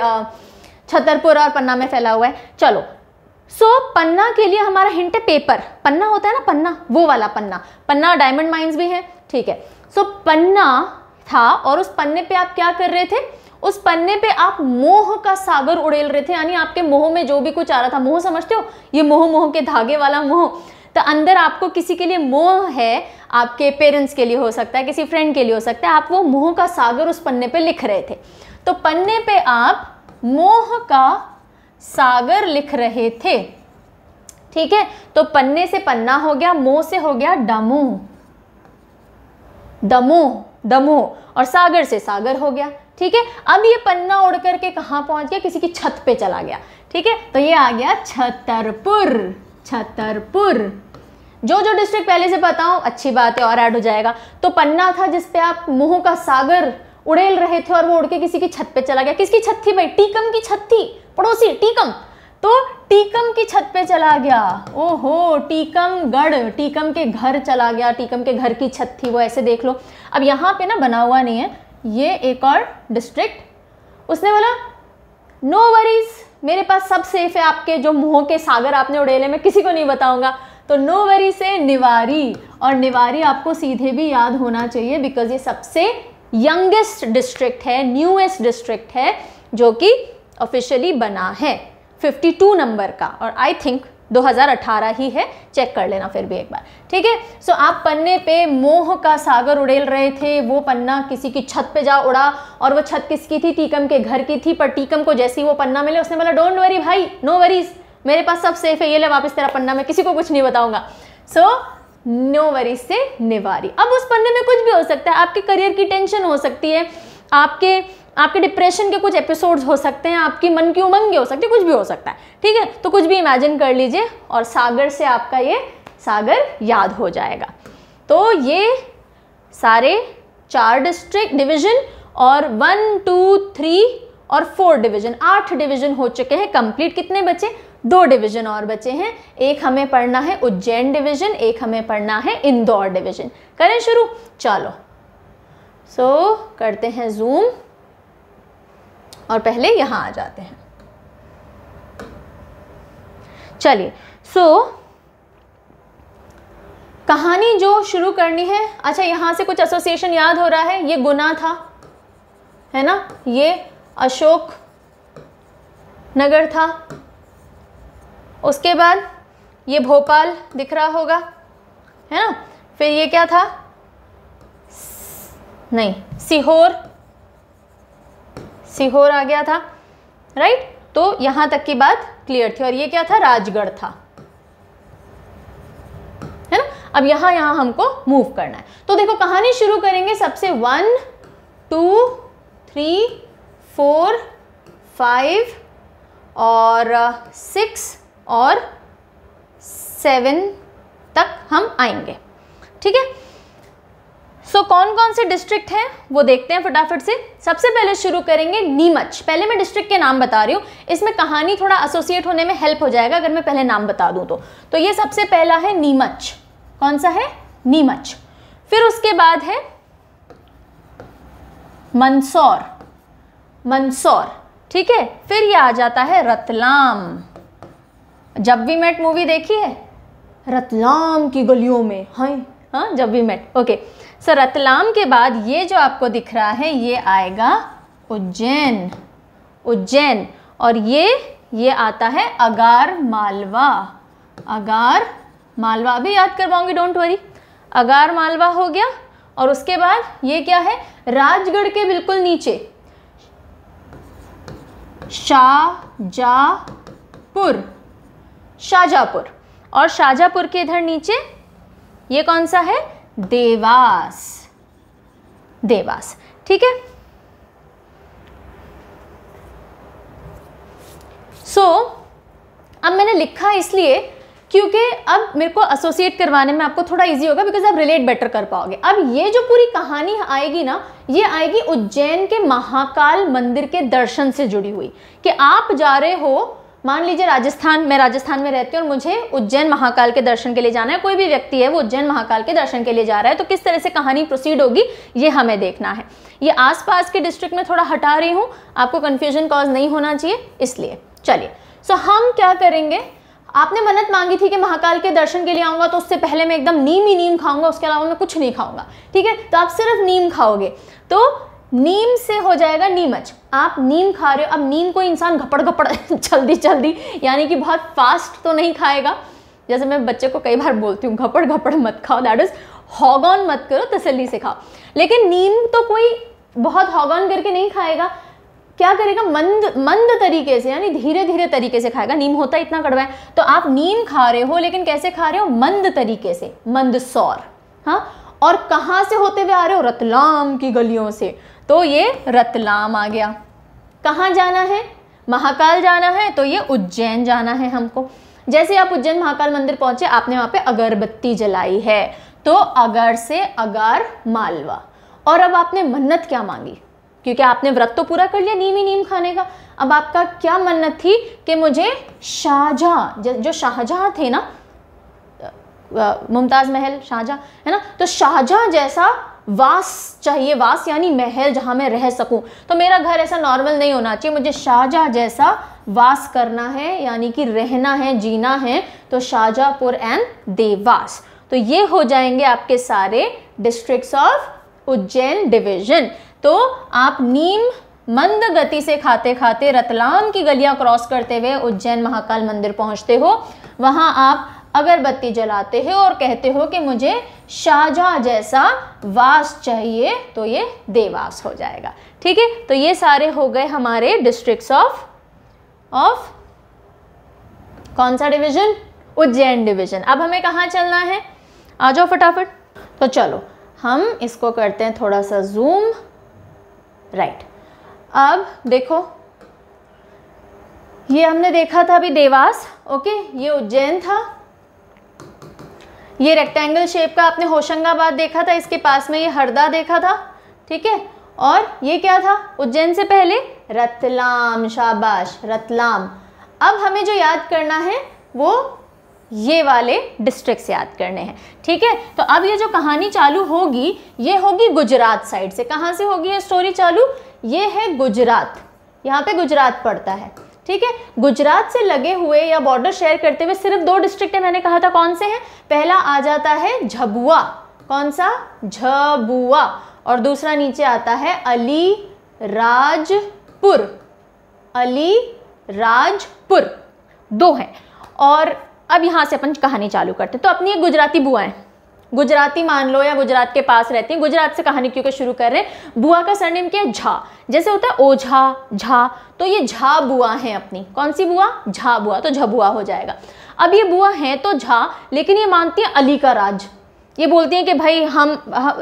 Speaker 1: छतरपुर और पन्ना में फैला हुआ है चलो सो so, पन्ना के लिए हमारा हिंट है पेपर पन्ना होता है ना पन्ना वो वाला पन्ना पन्ना डायमंड माइंस भी है ठीक है सो so, पन्ना था और उस पन्ने पे आप क्या कर रहे थे उस पन्ने पे आप मोह का सागर उड़ेल रहे थे यानी आपके मोह में जो भी कुछ आ रहा था मोह समझते हो ये मोह मोह के धागे वाला मोह तो अंदर आपको किसी के लिए मोह है आपके पेरेंट्स के लिए हो सकता है किसी फ्रेंड के लिए हो सकता है आप वो मोह का सागर उस पन्ने पे लिख रहे थे तो पन्ने पे आप मोह का सागर लिख रहे थे ठीक है तो पन्ने से पन्ना हो गया मोह से हो गया डमोह दमोह दमोह और सागर से सागर हो गया ठीक है अब ये पन्ना उड़ करके कहाँ पहुंच गया किसी की छत पे चला गया ठीक है तो ये आ गया छतरपुर छतरपुर जो जो डिस्ट्रिक्ट पहले से पता हो अच्छी बात है और ऐड हो जाएगा तो पन्ना था जिसपे आप मुंह का सागर उड़ेल रहे थे और वो उड़ के किसी की छत पे चला गया किसकी छत थी भाई टीकम की छत थी पड़ोसी टीकम तो टीकम की छत पे चला गया ओहो टीकमगढ़ टीकम के घर चला गया टीकम के घर की छत थी वो ऐसे देख लो अब यहाँ पे ना बना हुआ नहीं है ये एक और डिस्ट्रिक्ट उसने बोला नो no वरीज मेरे पास सब सेफ है आपके जो मुंह के सागर आपने उड़ेले में किसी को नहीं बताऊंगा तो नो वरी से निवारी और निवारी आपको सीधे भी याद होना चाहिए बिकॉज ये सबसे यंगेस्ट डिस्ट्रिक्ट है न्यूएस्ट डिस्ट्रिक्ट है जो कि ऑफिशियली बना है 52 नंबर का और आई थिंक 2018 ही है चेक कर लेना फिर भी एक बार ठीक है सो आप पन्ने पे मोह का सागर उड़ेल रहे थे वो पन्ना किसी की छत पे जा उड़ा और वो छत किसकी थी टीकम के घर की थी पर टीकम को जैसे ही वो पन्ना मिले उसने बोला डोंट वरी भाई नो वरीज मेरे पास सब सेफ है ये ले वापस तेरा पन्ना मैं किसी को कुछ नहीं बताऊंगा सो नो वरीज से निवारी अब उस पन्ने में कुछ भी हो सकता है आपके करियर की टेंशन हो सकती है आपके आपके डिप्रेशन के कुछ एपिसोड्स हो सकते हैं आपकी मन की उमंग हो सकती है कुछ भी हो सकता है ठीक है तो कुछ भी इमेजिन कर लीजिए और सागर से आपका ये सागर याद हो जाएगा तो ये सारे चार डिस्ट्रिक्ट डिवीजन और वन टू थ्री और फोर डिवीजन आठ डिवीजन हो चुके हैं कंप्लीट कितने बचे दो डिवीजन और बचे हैं एक हमें पढ़ना है उज्जैन डिवीजन एक हमें पढ़ना है इंदौर डिवीजन करें शुरू चलो सो so, करते हैं जूम और पहले यहां आ जाते हैं चलिए सो so, कहानी जो शुरू करनी है अच्छा यहां से कुछ एसोसिएशन याद हो रहा है ये गुना था है ना ये अशोक नगर था उसके बाद ये भोपाल दिख रहा होगा है ना फिर ये क्या था नहीं सीहोर सीहोर आ गया था राइट तो यहां तक की बात क्लियर थी और ये क्या था राजगढ़ था है ना अब यहां यहां हमको मूव करना है तो देखो कहानी शुरू करेंगे सबसे one two three four five और सिक्स uh, और सेवन तक हम आएंगे ठीक है सो so, कौन कौन से डिस्ट्रिक्ट हैं वो देखते हैं फटाफट से सबसे पहले शुरू करेंगे नीमच पहले मैं डिस्ट्रिक्ट के नाम बता रही हूँ इसमें कहानी थोड़ा एसोसिएट होने में हेल्प हो जाएगा अगर मैं पहले नाम बता दूँ तो तो ये सबसे पहला है नीमच कौन सा है नीमच फिर उसके बाद है मंदसौर मंदसौर ठीक है फिर ये आ जाता है रतलाम जब वी मेट मूवी देखी है रतलाम की गलियों में हाँ हाँ जब we met okay so Ratlam के बाद ये जो आपको दिख रहा है ये आएगा उज्जैन उज्जैन और ये ये आता है अगार मालवा अगार मालवा अभी याद करवाऊंगी डोंट वरी अगार मालवा हो गया और उसके बाद ये क्या है राजगढ़ के बिल्कुल नीचे शाहजापुर शाहजापुर और शाहजापुर के इधर नीचे ये कौन सा है देवास देवास ठीक है सो so, अब मैंने लिखा इसलिए क्योंकि अब मेरे को एसोसिएट करवाने में आपको थोड़ा इजी होगा बिकॉज आप रिलेट बेटर कर पाओगे अब ये जो पूरी कहानी आएगी ना ये आएगी उज्जैन के महाकाल मंदिर के दर्शन से जुड़ी हुई कि आप जा रहे हो मान लीजिए राजस्थान मैं राजस्थान में रहती हूँ और मुझे उज्जैन महाकाल के दर्शन के लिए जाना है कोई भी व्यक्ति है वो उज्जैन महाकाल के दर्शन के लिए जा रहा है तो किस तरह से कहानी प्रोसीड होगी ये हमें देखना है ये आसपास के डिस्ट्रिक्ट में थोड़ा हटा रही हूँ आपको कन्फ्यूजन कॉज नहीं होना चाहिए इसलिए चलिए सो हम क्या करेंगे आपने मन्नत मांगी थी कि महाकाल के दर्शन के लिए आऊँगा तो उससे पहले मैं एकदम नीम ही नीम खाऊंगा उसके अलावा मैं कुछ नहीं खाऊंगा ठीक है तो आप सिर्फ नीम खाओगे तो नीम से हो जाएगा नीमच आप नीम खा रहे हो अब नीम को इंसान घपड़ घपड़ *laughs* जल्दी जल्दी यानी कि बहुत फास्ट तो नहीं खाएगा जैसे मैं बच्चे को कई बार बोलती हूँ घपड़ घपड़ मत खाओ दैट इज़ हॉगॉन मत करो तसली से खाओ लेकिन नीम तो कोई बहुत हॉगॉन करके नहीं खाएगा क्या करेगा मंद मंद तरीके से यानी धीरे धीरे तरीके से खाएगा नीम होता है इतना कड़वा है तो आप नीम खा रहे हो लेकिन कैसे खा रहे हो मंद तरीके से मंद सौर हाँ और कहाँ से होते हुए आ रहे हो रतलाम की गलियों से तो ये रतलाम आ गया कहाँ जाना है महाकाल जाना है तो ये उज्जैन जाना है हमको जैसे आप उज्जैन महाकाल मंदिर पहुंचे आपने वहाँ पे अगरबत्ती जलाई है तो अगर से अगार मालवा और अब आपने मन्नत क्या मांगी क्योंकि आपने व्रत तो पूरा कर लिया नीम ही नीम खाने का अब आपका क्या मन्नत थी कि मुझे शाहजहाँ जो शाहजहाँ थे ना मुमताज़ महल शाहजहाँ है ना तो शाहजहाँ जैसा वास चाहिए वास यानी महल जहां मैं रह सकूं तो मेरा घर ऐसा नॉर्मल नहीं होना चाहिए मुझे शाहजहा जैसा वास करना है यानी कि रहना है जीना है तो शाहजहापुर एंड देवास तो ये हो जाएंगे आपके सारे डिस्ट्रिक्ट्स ऑफ उज्जैन डिवीजन तो आप नीम मंद गति से खाते खाते रतलाम की गलियां क्रॉस करते हुए उज्जैन महाकाल मंदिर पहुंचते हो वहां आप अगरबत्ती जलाते हो और कहते हो कि मुझे शाहजहा जैसा वास चाहिए तो ये देवास हो जाएगा ठीक है तो ये सारे हो गए हमारे डिस्ट्रिक्ट्स ऑफ ऑफ कौन सा डिवीजन उज्जैन डिवीजन अब हमें कहाँ चलना है आ जाओ फटाफट तो चलो हम इसको करते हैं थोड़ा सा जूम राइट अब देखो ये हमने देखा था अभी देवास ओके ये उज्जैन था ये रेक्टेंगल शेप का आपने होशंगाबाद देखा था इसके पास में ये हरदा देखा था ठीक है और ये क्या था उज्जैन से पहले रतलाम शाबाश रतलाम अब हमें जो याद करना है वो ये वाले डिस्ट्रिक्ट से याद करने हैं ठीक है तो अब ये जो कहानी चालू होगी ये होगी गुजरात साइड से कहाँ से होगी ये स्टोरी चालू ये है गुजरात यहाँ पे गुजरात पड़ता है ठीक है गुजरात से लगे हुए या बॉर्डर शेयर करते हुए सिर्फ दो डिस्ट्रिक्ट है मैंने कहा था कौन से हैं पहला आ जाता है झबुआ कौन सा झबुआ और दूसरा नीचे आता है अली राजपुर अली राजपुर दो हैं और अब यहां से अपन कहानी चालू करते हैं तो अपनी एक गुजराती बुआ है गुजराती मान लो या गुजरात के पास रहती हैं गुजरात से कहानी क्योंकि शुरू कर रहे हैं बुआ का सरनेम क्या है झा जैसे होता है ओझा झा तो ये झा बुआ हैं अपनी कौन सी बुआ झा बुआ तो झबुआ हो जाएगा अब ये बुआ हैं तो झा लेकिन ये मानती हैं अली का राज ये बोलती हैं कि भाई हम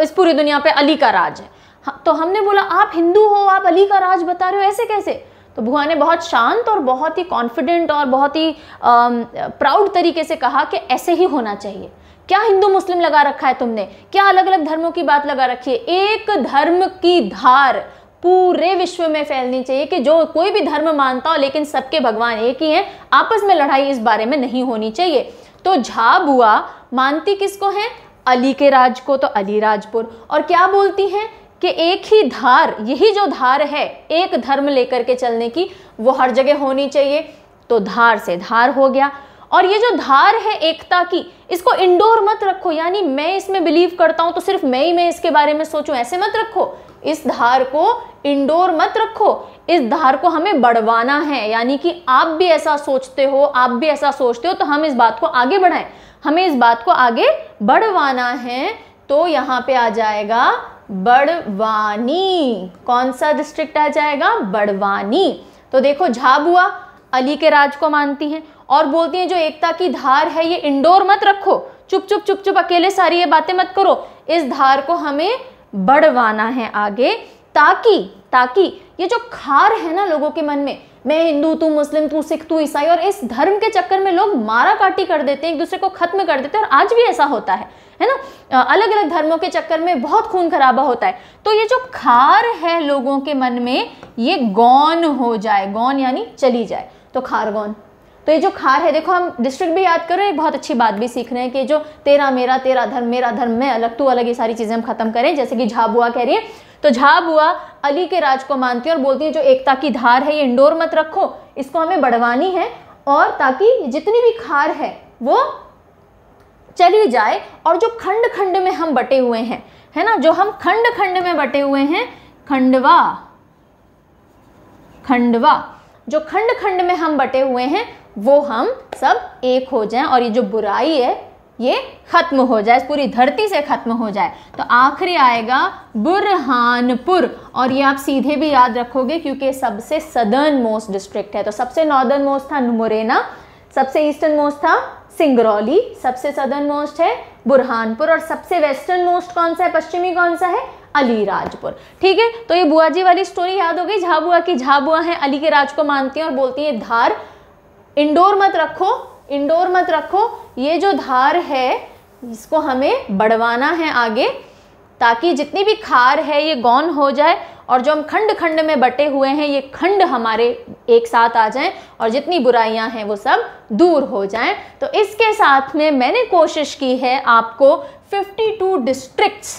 Speaker 1: इस पूरी दुनिया पर अली का राज है हाँ, तो हमने बोला आप हिंदू हो आप अली का राज बता रहे हो ऐसे कैसे तो बुआ ने बहुत शांत और बहुत ही कॉन्फिडेंट और बहुत ही प्राउड तरीके से कहा कि ऐसे ही होना चाहिए क्या हिंदू मुस्लिम लगा रखा है तुमने क्या अलग अलग धर्मों की बात लगा रखी है एक धर्म की धार पूरे विश्व में फैलनी चाहिए कि जो कोई भी धर्म मानता हो लेकिन सबके भगवान एक ही हैं आपस में लड़ाई इस बारे में नहीं होनी चाहिए तो झाबुआ मानती किसको है अली के राज को तो अली राजपुर और क्या बोलती हैं कि एक ही धार यही जो धार है एक धर्म लेकर के चलने की वो हर जगह होनी चाहिए तो धार से धार हो गया और ये जो धार है एकता की इसको इंडोर मत रखो यानी मैं इसमें बिलीव करता हूं तो सिर्फ मैं ही मैं इसके बारे में सोचूं ऐसे मत रखो इस धार को इंडोर मत रखो इस धार को हमें बढ़वाना है यानी कि आप भी ऐसा सोचते हो आप भी ऐसा सोचते हो तो हम इस बात को आगे बढ़ाएं हमें इस बात को आगे बढ़वाना है तो यहाँ पे आ जाएगा बड़वानी कौन सा डिस्ट्रिक्ट आ जाएगा बड़वानी तो देखो झाबुआ अली के राज को मानती हैं और बोलती हैं जो एकता की धार है ये इंडोर मत रखो चुप चुप चुप चुप अकेले सारी ये बातें मत करो इस धार को हमें बढ़वाना है आगे ताकि ताकि ये जो खार है ना लोगों के मन में मैं हिंदू तू मुस्लिम तू सिख तू ईसाई और इस धर्म के चक्कर में लोग मारा काटी कर देते हैं एक दूसरे को खत्म कर देते हैं और आज भी ऐसा होता है है ना अलग अलग धर्मों के चक्कर में बहुत खून खराबा होता है तो ये जो खार है लोगों के मन में ये गौन हो जाए गौन यानी चली जाए तो खार गौन तो ये जो खार है देखो हम डिस्ट्रिक्ट भी याद कर रहे हैं बहुत अच्छी बात भी सीख रहे हैं कि जो तेरा मेरा तेरा धर्म मेरा धर्म मैं अलग तू अलग ये सारी चीज़ें हम खत्म करें जैसे कि झाबुआ कह रही है तो झाबुआ अली के राज को मानती है और बोलती है जो एकता की धार है ये इंडोर मत रखो इसको हमें बढ़वानी है और ताकि जितनी भी खार है वो चली जाए और जो खंड खंड में हम बटे हुए हैं है ना जो हम खंड खंड में बटे हुए हैं खंडवा खंडवा जो खंड खंड में हम बटे हुए हैं वो हम सब एक हो जाएं और ये जो बुराई है ये ख़त्म हो जाए पूरी धरती से ख़त्म हो जाए तो आखिरी आएगा बुरहानपुर और ये आप सीधे भी याद रखोगे क्योंकि सबसे सदर्न मोस्ट डिस्ट्रिक्ट है तो सबसे नॉर्दर्न मोस्ट था मुरैना सबसे ईस्टर्न मोस्ट था सिंगरौली सबसे सदर्न मोस्ट है बुरहानपुर और सबसे वेस्टर्न मोस्ट कौन सा है पश्चिमी कौन सा है अलीराजपुर ठीक है तो ये बुआ जी वाली स्टोरी याद हो गई झाबुआ की झाबुआ है अली के राज को मानती है और बोलती है धार इंडोर मत रखो इंडोर मत रखो ये जो धार है इसको हमें बढ़वाना है आगे ताकि जितनी भी खार है ये गौन हो जाए और जो हम खंड खंड में बटे हुए हैं ये खंड हमारे एक साथ आ जाएं और जितनी बुराइयां हैं वो सब दूर हो जाएं तो इसके साथ में मैंने कोशिश की है आपको 52 डिस्ट्रिक्ट्स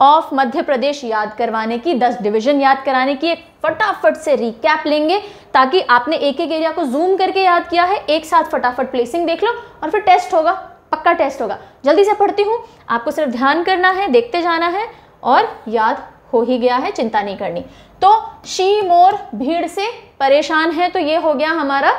Speaker 1: ऑफ मध्य प्रदेश याद करवाने की दस डिवीजन याद कराने की एक फटाफट से रिकैप लेंगे ताकि आपने एक एक एरिया को जूम करके याद किया है एक साथ फटाफट प्लेसिंग देख लो और फिर टेस्ट होगा पक्का टेस्ट होगा जल्दी से पढ़ती हूँ आपको सिर्फ ध्यान करना है देखते जाना है और याद हो ही गया है चिंता नहीं करनी तो शी मोर भीड़ से परेशान है तो ये हो गया हमारा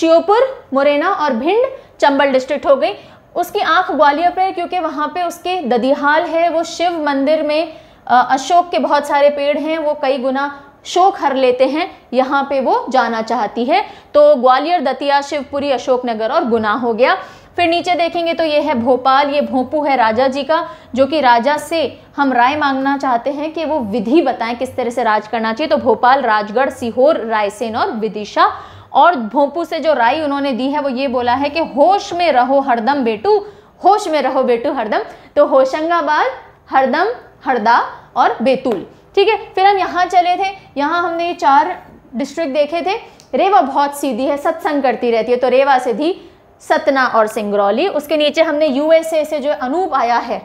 Speaker 1: श्योपुर मुरैना और भिंड चंबल डिस्ट्रिक्ट हो गई उसकी आंख ग्वालियर पर क्योंकि वहाँ पे उसके ददिहाल है वो शिव मंदिर में अशोक के बहुत सारे पेड़ हैं वो कई गुना शोक हर लेते हैं यहाँ पे वो जाना चाहती है तो ग्वालियर दतिया शिवपुरी अशोकनगर और गुना हो गया फिर नीचे देखेंगे तो ये है भोपाल ये भोपू है राजा जी का जो कि राजा से हम राय मांगना चाहते हैं कि वो विधि बताएं किस तरह से राज करना चाहिए तो भोपाल राजगढ़ सीहोर रायसेन और विदिशा और भोंपू से जो राय उन्होंने दी है वो ये बोला है कि होश में रहो हरदम बेटू होश में रहो बेटू हरदम तो होशंगाबाद हरदम हरदा और बेतुल ठीक है फिर हम यहाँ चले थे यहाँ हमने ये चार डिस्ट्रिक्ट देखे थे रेवा बहुत सीधी है सत्संग करती रहती है तो रेवा से थी सतना और सिंगरौली उसके नीचे हमने यूएसए से जो अनूप आया है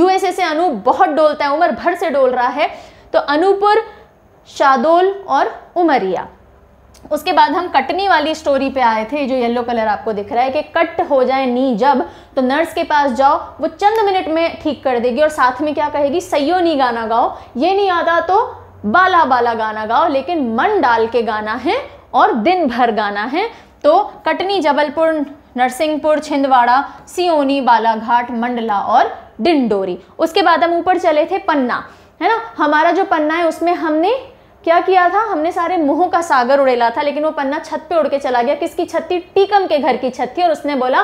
Speaker 1: यूएसए से अनूप बहुत डोलता है उम्र भर से डोल रहा है तो अनूपुर शादोल और उमरिया उसके बाद हम कटनी वाली स्टोरी पे आए थे जो येलो कलर आपको दिख रहा है कि कट हो जाए नी जब तो नर्स के पास जाओ वो चंद मिनट में ठीक कर देगी और साथ में क्या कहेगी सयो नी गाना गाओ ये नहीं आता तो बाला बाला गाना गाओ लेकिन मन डाल के गाना है और दिन भर गाना है तो कटनी जबलपुर नरसिंहपुर छिंदवाड़ा सियोनी बालाघाट मंडला और डिंडोरी उसके बाद हम ऊपर चले थे पन्ना है ना हमारा जो पन्ना है उसमें हमने क्या किया था हमने सारे मुंह का सागर उड़ेला था लेकिन वो पन्ना छत पे उड़ के चला गया किसकी छत थी टीकम के घर की छत थी और उसने बोला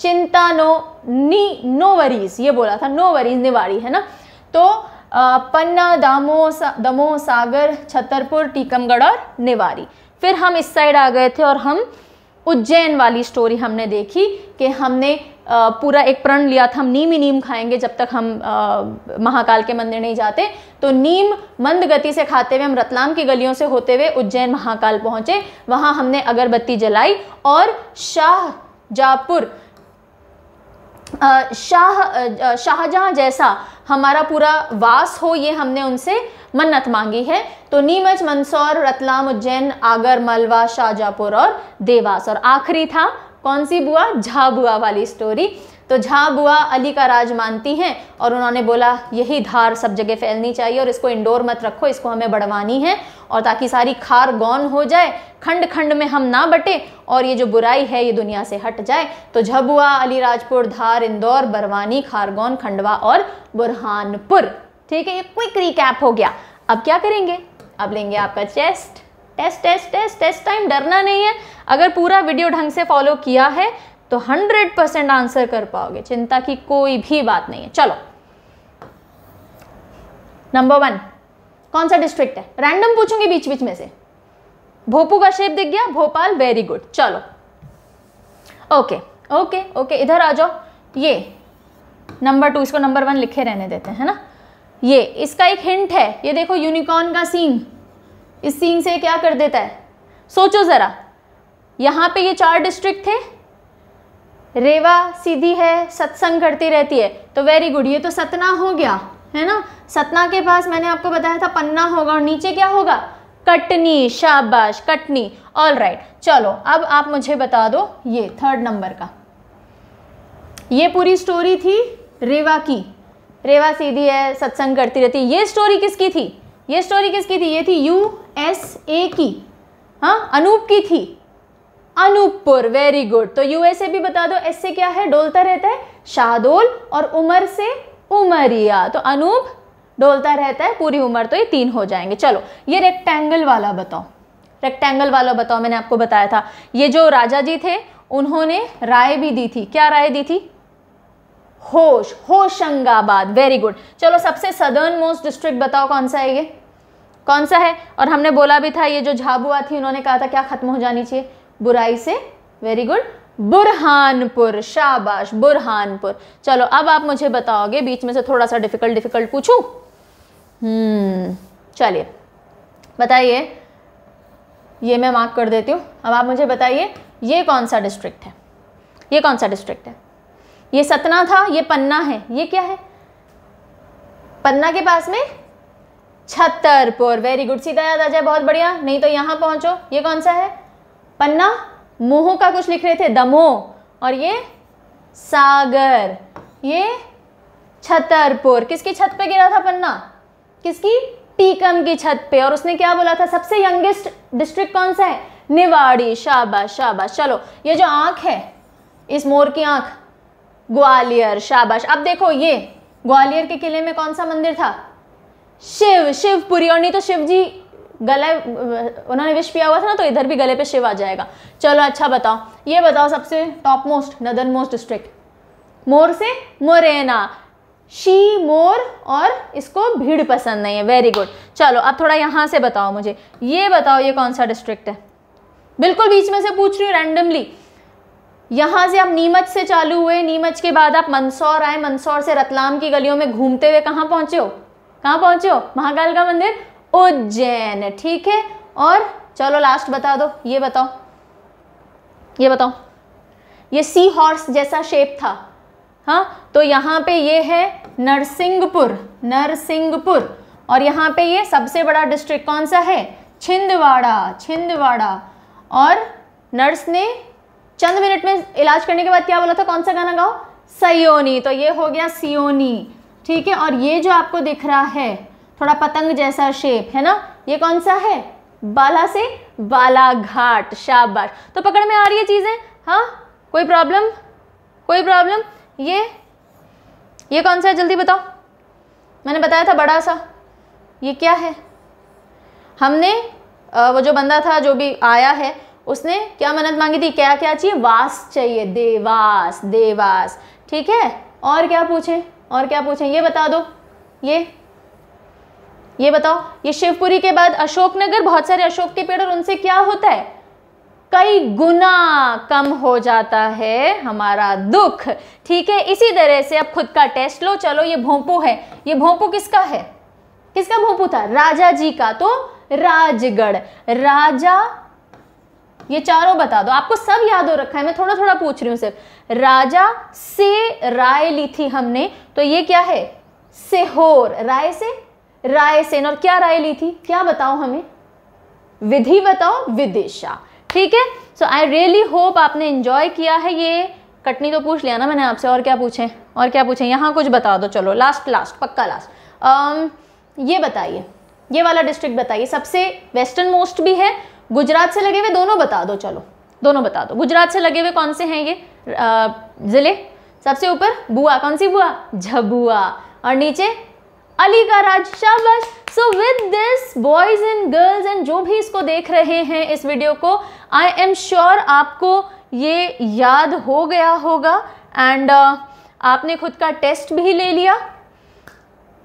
Speaker 1: चिंता नो नी नो वरीज ये बोला था नो वरीज निवाड़ी है ना तो आ, पन्ना दामो सा, दमो सागर छतरपुर टीकमगढ़ और निवारी फिर हम इस साइड आ गए थे और हम उज्जैन वाली स्टोरी हमने देखी कि हमने पूरा एक प्रण लिया था हम नीम ही नीम खाएंगे जब तक हम महाकाल के मंदिर नहीं जाते तो नीम मंद गति से खाते हुए हम रतलाम की गलियों से होते हुए उज्जैन महाकाल पहुंचे वहां हमने अगरबत्ती जलाई और शाह जापुर शाह शाहजहाँ जैसा हमारा पूरा वास हो ये हमने उनसे मन्नत मांगी है तो नीमच मंदसौर रतलाम उज्जैन आगर मलवा शाहजहाँपुर और देवास और आखिरी था कौन सी बुआ झा बुआ वाली स्टोरी तो जहाँ बुआ अली का राज मानती हैं और उन्होंने बोला यही धार सब जगह फैलनी चाहिए और इसको इंडोर मत रखो इसको हमें बढ़वानी है और ताकि सारी खार गौन हो जाए खंड खंड में हम ना बटे और ये जो बुराई है ये दुनिया से हट जाए तो झबुआ अलीराजपुर धार इंदौर बरवानी खारगौन खंडवा और बुरहानपुर ठीक है ये क्विक रिकैप हो गया अब क्या करेंगे अब लेंगे आपका chest test test test test time डरना नहीं है अगर पूरा वीडियो ढंग से फॉलो किया है तो 100 परसेंट आंसर कर पाओगे चिंता की कोई भी बात नहीं है चलो नंबर वन कौन सा डिस्ट्रिक्ट है रैंडम पूछूंगी बीच बीच में से भोपू का शेप दिख गया भोपाल वेरी गुड चलो ओके ओके ओके इधर आ जाओ ये नंबर टू इसको नंबर वन लिखे रहने देते हैं ना ये इसका एक हिंट है ये देखो यूनिकॉर्न का सीन इस सीन से क्या कर देता है सोचो ज़रा यहाँ पे ये चार डिस्ट्रिक्ट थे रेवा सीधी है सत्संग करती रहती है तो वेरी गुड ये तो सतना हो गया है ना सतना के पास मैंने आपको बताया था पन्ना होगा और नीचे क्या होगा कटनी शाबाश कटनी ऑल राइट चलो अब आप मुझे बता दो ये थर्ड नंबर का ये पूरी स्टोरी थी रेवा की रेवा सीधी है सत्संग करती रहती है ये स्टोरी किसकी थी ये स्टोरी किसकी थी ये थी यू एस ए की हाँ अनूप की थी अनूपपुर वेरी गुड तो यूएसए भी बता दो एस से क्या है डोलता रहता है शाहदोल और उमर से उमरिया तो अनूप डोलता रहता है पूरी उम्र तो ये तीन हो जाएंगे चलो ये रेक्टेंगल वाला बताओ रेक्टेंगल वाला बताओ मैंने आपको बताया था ये जो राजा जी थे उन्होंने राय भी दी थी क्या राय दी थी होश होशंगाबाद वेरी गुड चलो सबसे सदर्न मोस्ट डिस्ट्रिक्ट बताओ कौन सा है ये कौन सा है और हमने बोला भी था ये जो झाबुआ थी उन्होंने कहा था क्या खत्म हो जानी चाहिए बुराई से वेरी गुड बुरहानपुर शाबाश बुरहानपुर चलो अब आप मुझे बताओगे बीच में से थोड़ा सा डिफिकल्ट डिफिकल्ट पूछू हम्म चलिए बताइए ये मैं मार्क कर देती हूँ अब आप मुझे बताइए ये कौन सा डिस्ट्रिक्ट है ये कौन सा डिस्ट्रिक्ट है ये सतना था ये पन्ना है ये क्या है पन्ना के पास में छतरपुर वेरी गुड सीधा याद आ जाए बहुत बढ़िया नहीं तो यहाँ पहुँचो ये कौन सा है पन्ना मोह का कुछ लिख रहे थे दमोह और ये सागर ये छतरपुर किसकी छत पे गिरा था पन्ना किसकी टीकम की छत पे और उसने क्या बोला था सबसे यंगेस्ट डिस्ट्रिक्ट कौन सा है निवाड़ी शाबाश शाबाश चलो ये जो आंख है इस मोर की आंख ग्वालियर शाबाश अब देखो ये ग्वालियर के किले में कौन सा मंदिर था शिव शिवपुरी और नहीं तो शिव जी गले उन्होंने विश किया हुआ था ना तो इधर भी गले पे शिव आ जाएगा चलो अच्छा बताओ ये बताओ सबसे टॉप मोस्ट नदर मोस्ट डिस्ट्रिक्ट मोर से मोरेना शी मोर और इसको भीड़ पसंद नहीं है वेरी गुड चलो अब थोड़ा यहाँ से बताओ मुझे ये बताओ ये कौन सा डिस्ट्रिक्ट है बिल्कुल बीच में से पूछ रही हूँ रैंडमली यहाँ से आप नीमच से चालू हुए नीमच के बाद आप मंदसौर आए मंदसौर से रतलाम की गलियों में घूमते हुए कहाँ पहुँचे हो कहाँ पहुँचे हो महाकाल का मंदिर उज्जैन ठीक है और चलो लास्ट बता दो ये बताओ ये बताओ ये सी हॉर्स जैसा शेप था हाँ तो यहाँ पे ये है नरसिंहपुर नरसिंहपुर और यहाँ पे ये सबसे बड़ा डिस्ट्रिक्ट कौन सा है छिंदवाड़ा छिंदवाड़ा और नर्स ने चंद मिनट में इलाज करने के बाद क्या बोला था कौन सा गाना गाओ सयोनी तो ये हो गया सियोनी ठीक है और ये जो आपको दिख रहा है थोड़ा पतंग जैसा शेप है ना ये कौन सा है बाला से बालाघाट शाबाश तो पकड़ में आ रही है चीज़ें हाँ कोई प्रॉब्लम कोई प्रॉब्लम ये ये कौन सा है जल्दी बताओ मैंने बताया था बड़ा सा ये क्या है हमने वो जो बंदा था जो भी आया है उसने क्या मन्नत मांगी थी क्या क्या चाहिए वास चाहिए देवास देवास ठीक है और क्या पूछे और क्या पूछे ये बता दो ये ये बताओ ये शिवपुरी के बाद अशोकनगर बहुत सारे अशोक के पेड़ और उनसे क्या होता है कई गुना कम हो जाता है हमारा दुख ठीक है इसी तरह से अब खुद का टेस्ट लो चलो ये भोंपू है ये भोंपू किसका है किसका भोंपू था राजा जी का तो राजगढ़ राजा ये चारों बता दो आपको सब याद हो रखा है मैं थोड़ा थोड़ा पूछ रही हूं सिर्फ राजा से राय ली थी हमने तो ये क्या है सेहोर राय से राय सेन और क्या राय ली थी क्या बताओ हमें विधि बताओ विदिशा ठीक है सो आई रियली होप आपने इंजॉय किया है ये कटनी तो पूछ लिया ना मैंने आपसे और क्या पूछे और क्या पूछे यहाँ कुछ बता दो चलो लास्ट लास्ट पक्का लास्ट um, ये बताइए ये वाला डिस्ट्रिक्ट बताइए सबसे वेस्टर्न मोस्ट भी है गुजरात से लगे हुए दोनों बता दो चलो दोनों बता दो गुजरात से लगे हुए कौन से हैं ये uh, ज़िले सबसे ऊपर बुआ कौन सी बुआ झबुआ और नीचे अली का राज शाबाश so with this boys and girls and जो भी इसको देख रहे हैं इस वीडियो को आई एम श्योर आपको ये याद हो गया होगा एंड uh, आपने खुद का टेस्ट भी ले लिया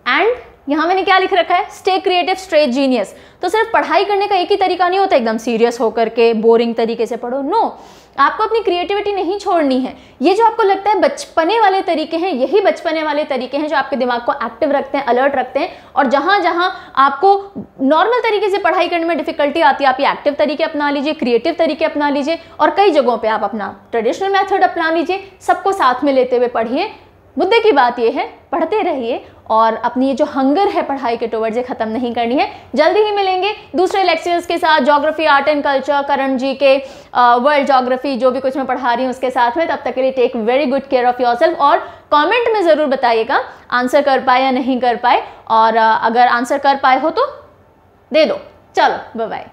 Speaker 1: एंड यहाँ मैंने क्या लिख रखा है स्टे क्रिएटिव स्टे जीनियस तो सिर्फ पढ़ाई करने का एक ही तरीका नहीं होता एकदम सीरियस होकर के बोरिंग तरीके से पढ़ो नो no. आपको अपनी क्रिएटिविटी नहीं छोड़नी है ये जो आपको लगता है बचपने वाले तरीके हैं यही बचपने वाले तरीके हैं जो आपके दिमाग को एक्टिव रखते हैं अलर्ट रखते हैं और जहां जहां आपको नॉर्मल तरीके से पढ़ाई करने में डिफिकल्टी आती है आप ये एक्टिव तरीके अपना लीजिए क्रिएटिव तरीके अपना लीजिए और कई जगहों पर आप अपना ट्रेडिशनल मैथड अपना लीजिए सबको साथ में लेते हुए पढ़िए मुद्दे की बात यह है पढ़ते रहिए और अपनी ये जो हंगर है पढ़ाई के टोवर्ड ख़त्म नहीं करनी है जल्दी ही मिलेंगे दूसरे लेक्चर्स के साथ geography art and culture Karan ji के वर्ल्ड जोग्राफी जो भी कुछ मैं पढ़ा रही हूँ उसके साथ में तब तक के लिए take very good care of your और कॉमेंट में ज़रूर बताइएगा आंसर कर पाए या नहीं कर पाए और अगर आंसर कर पाए हो तो दे दो चलो बाय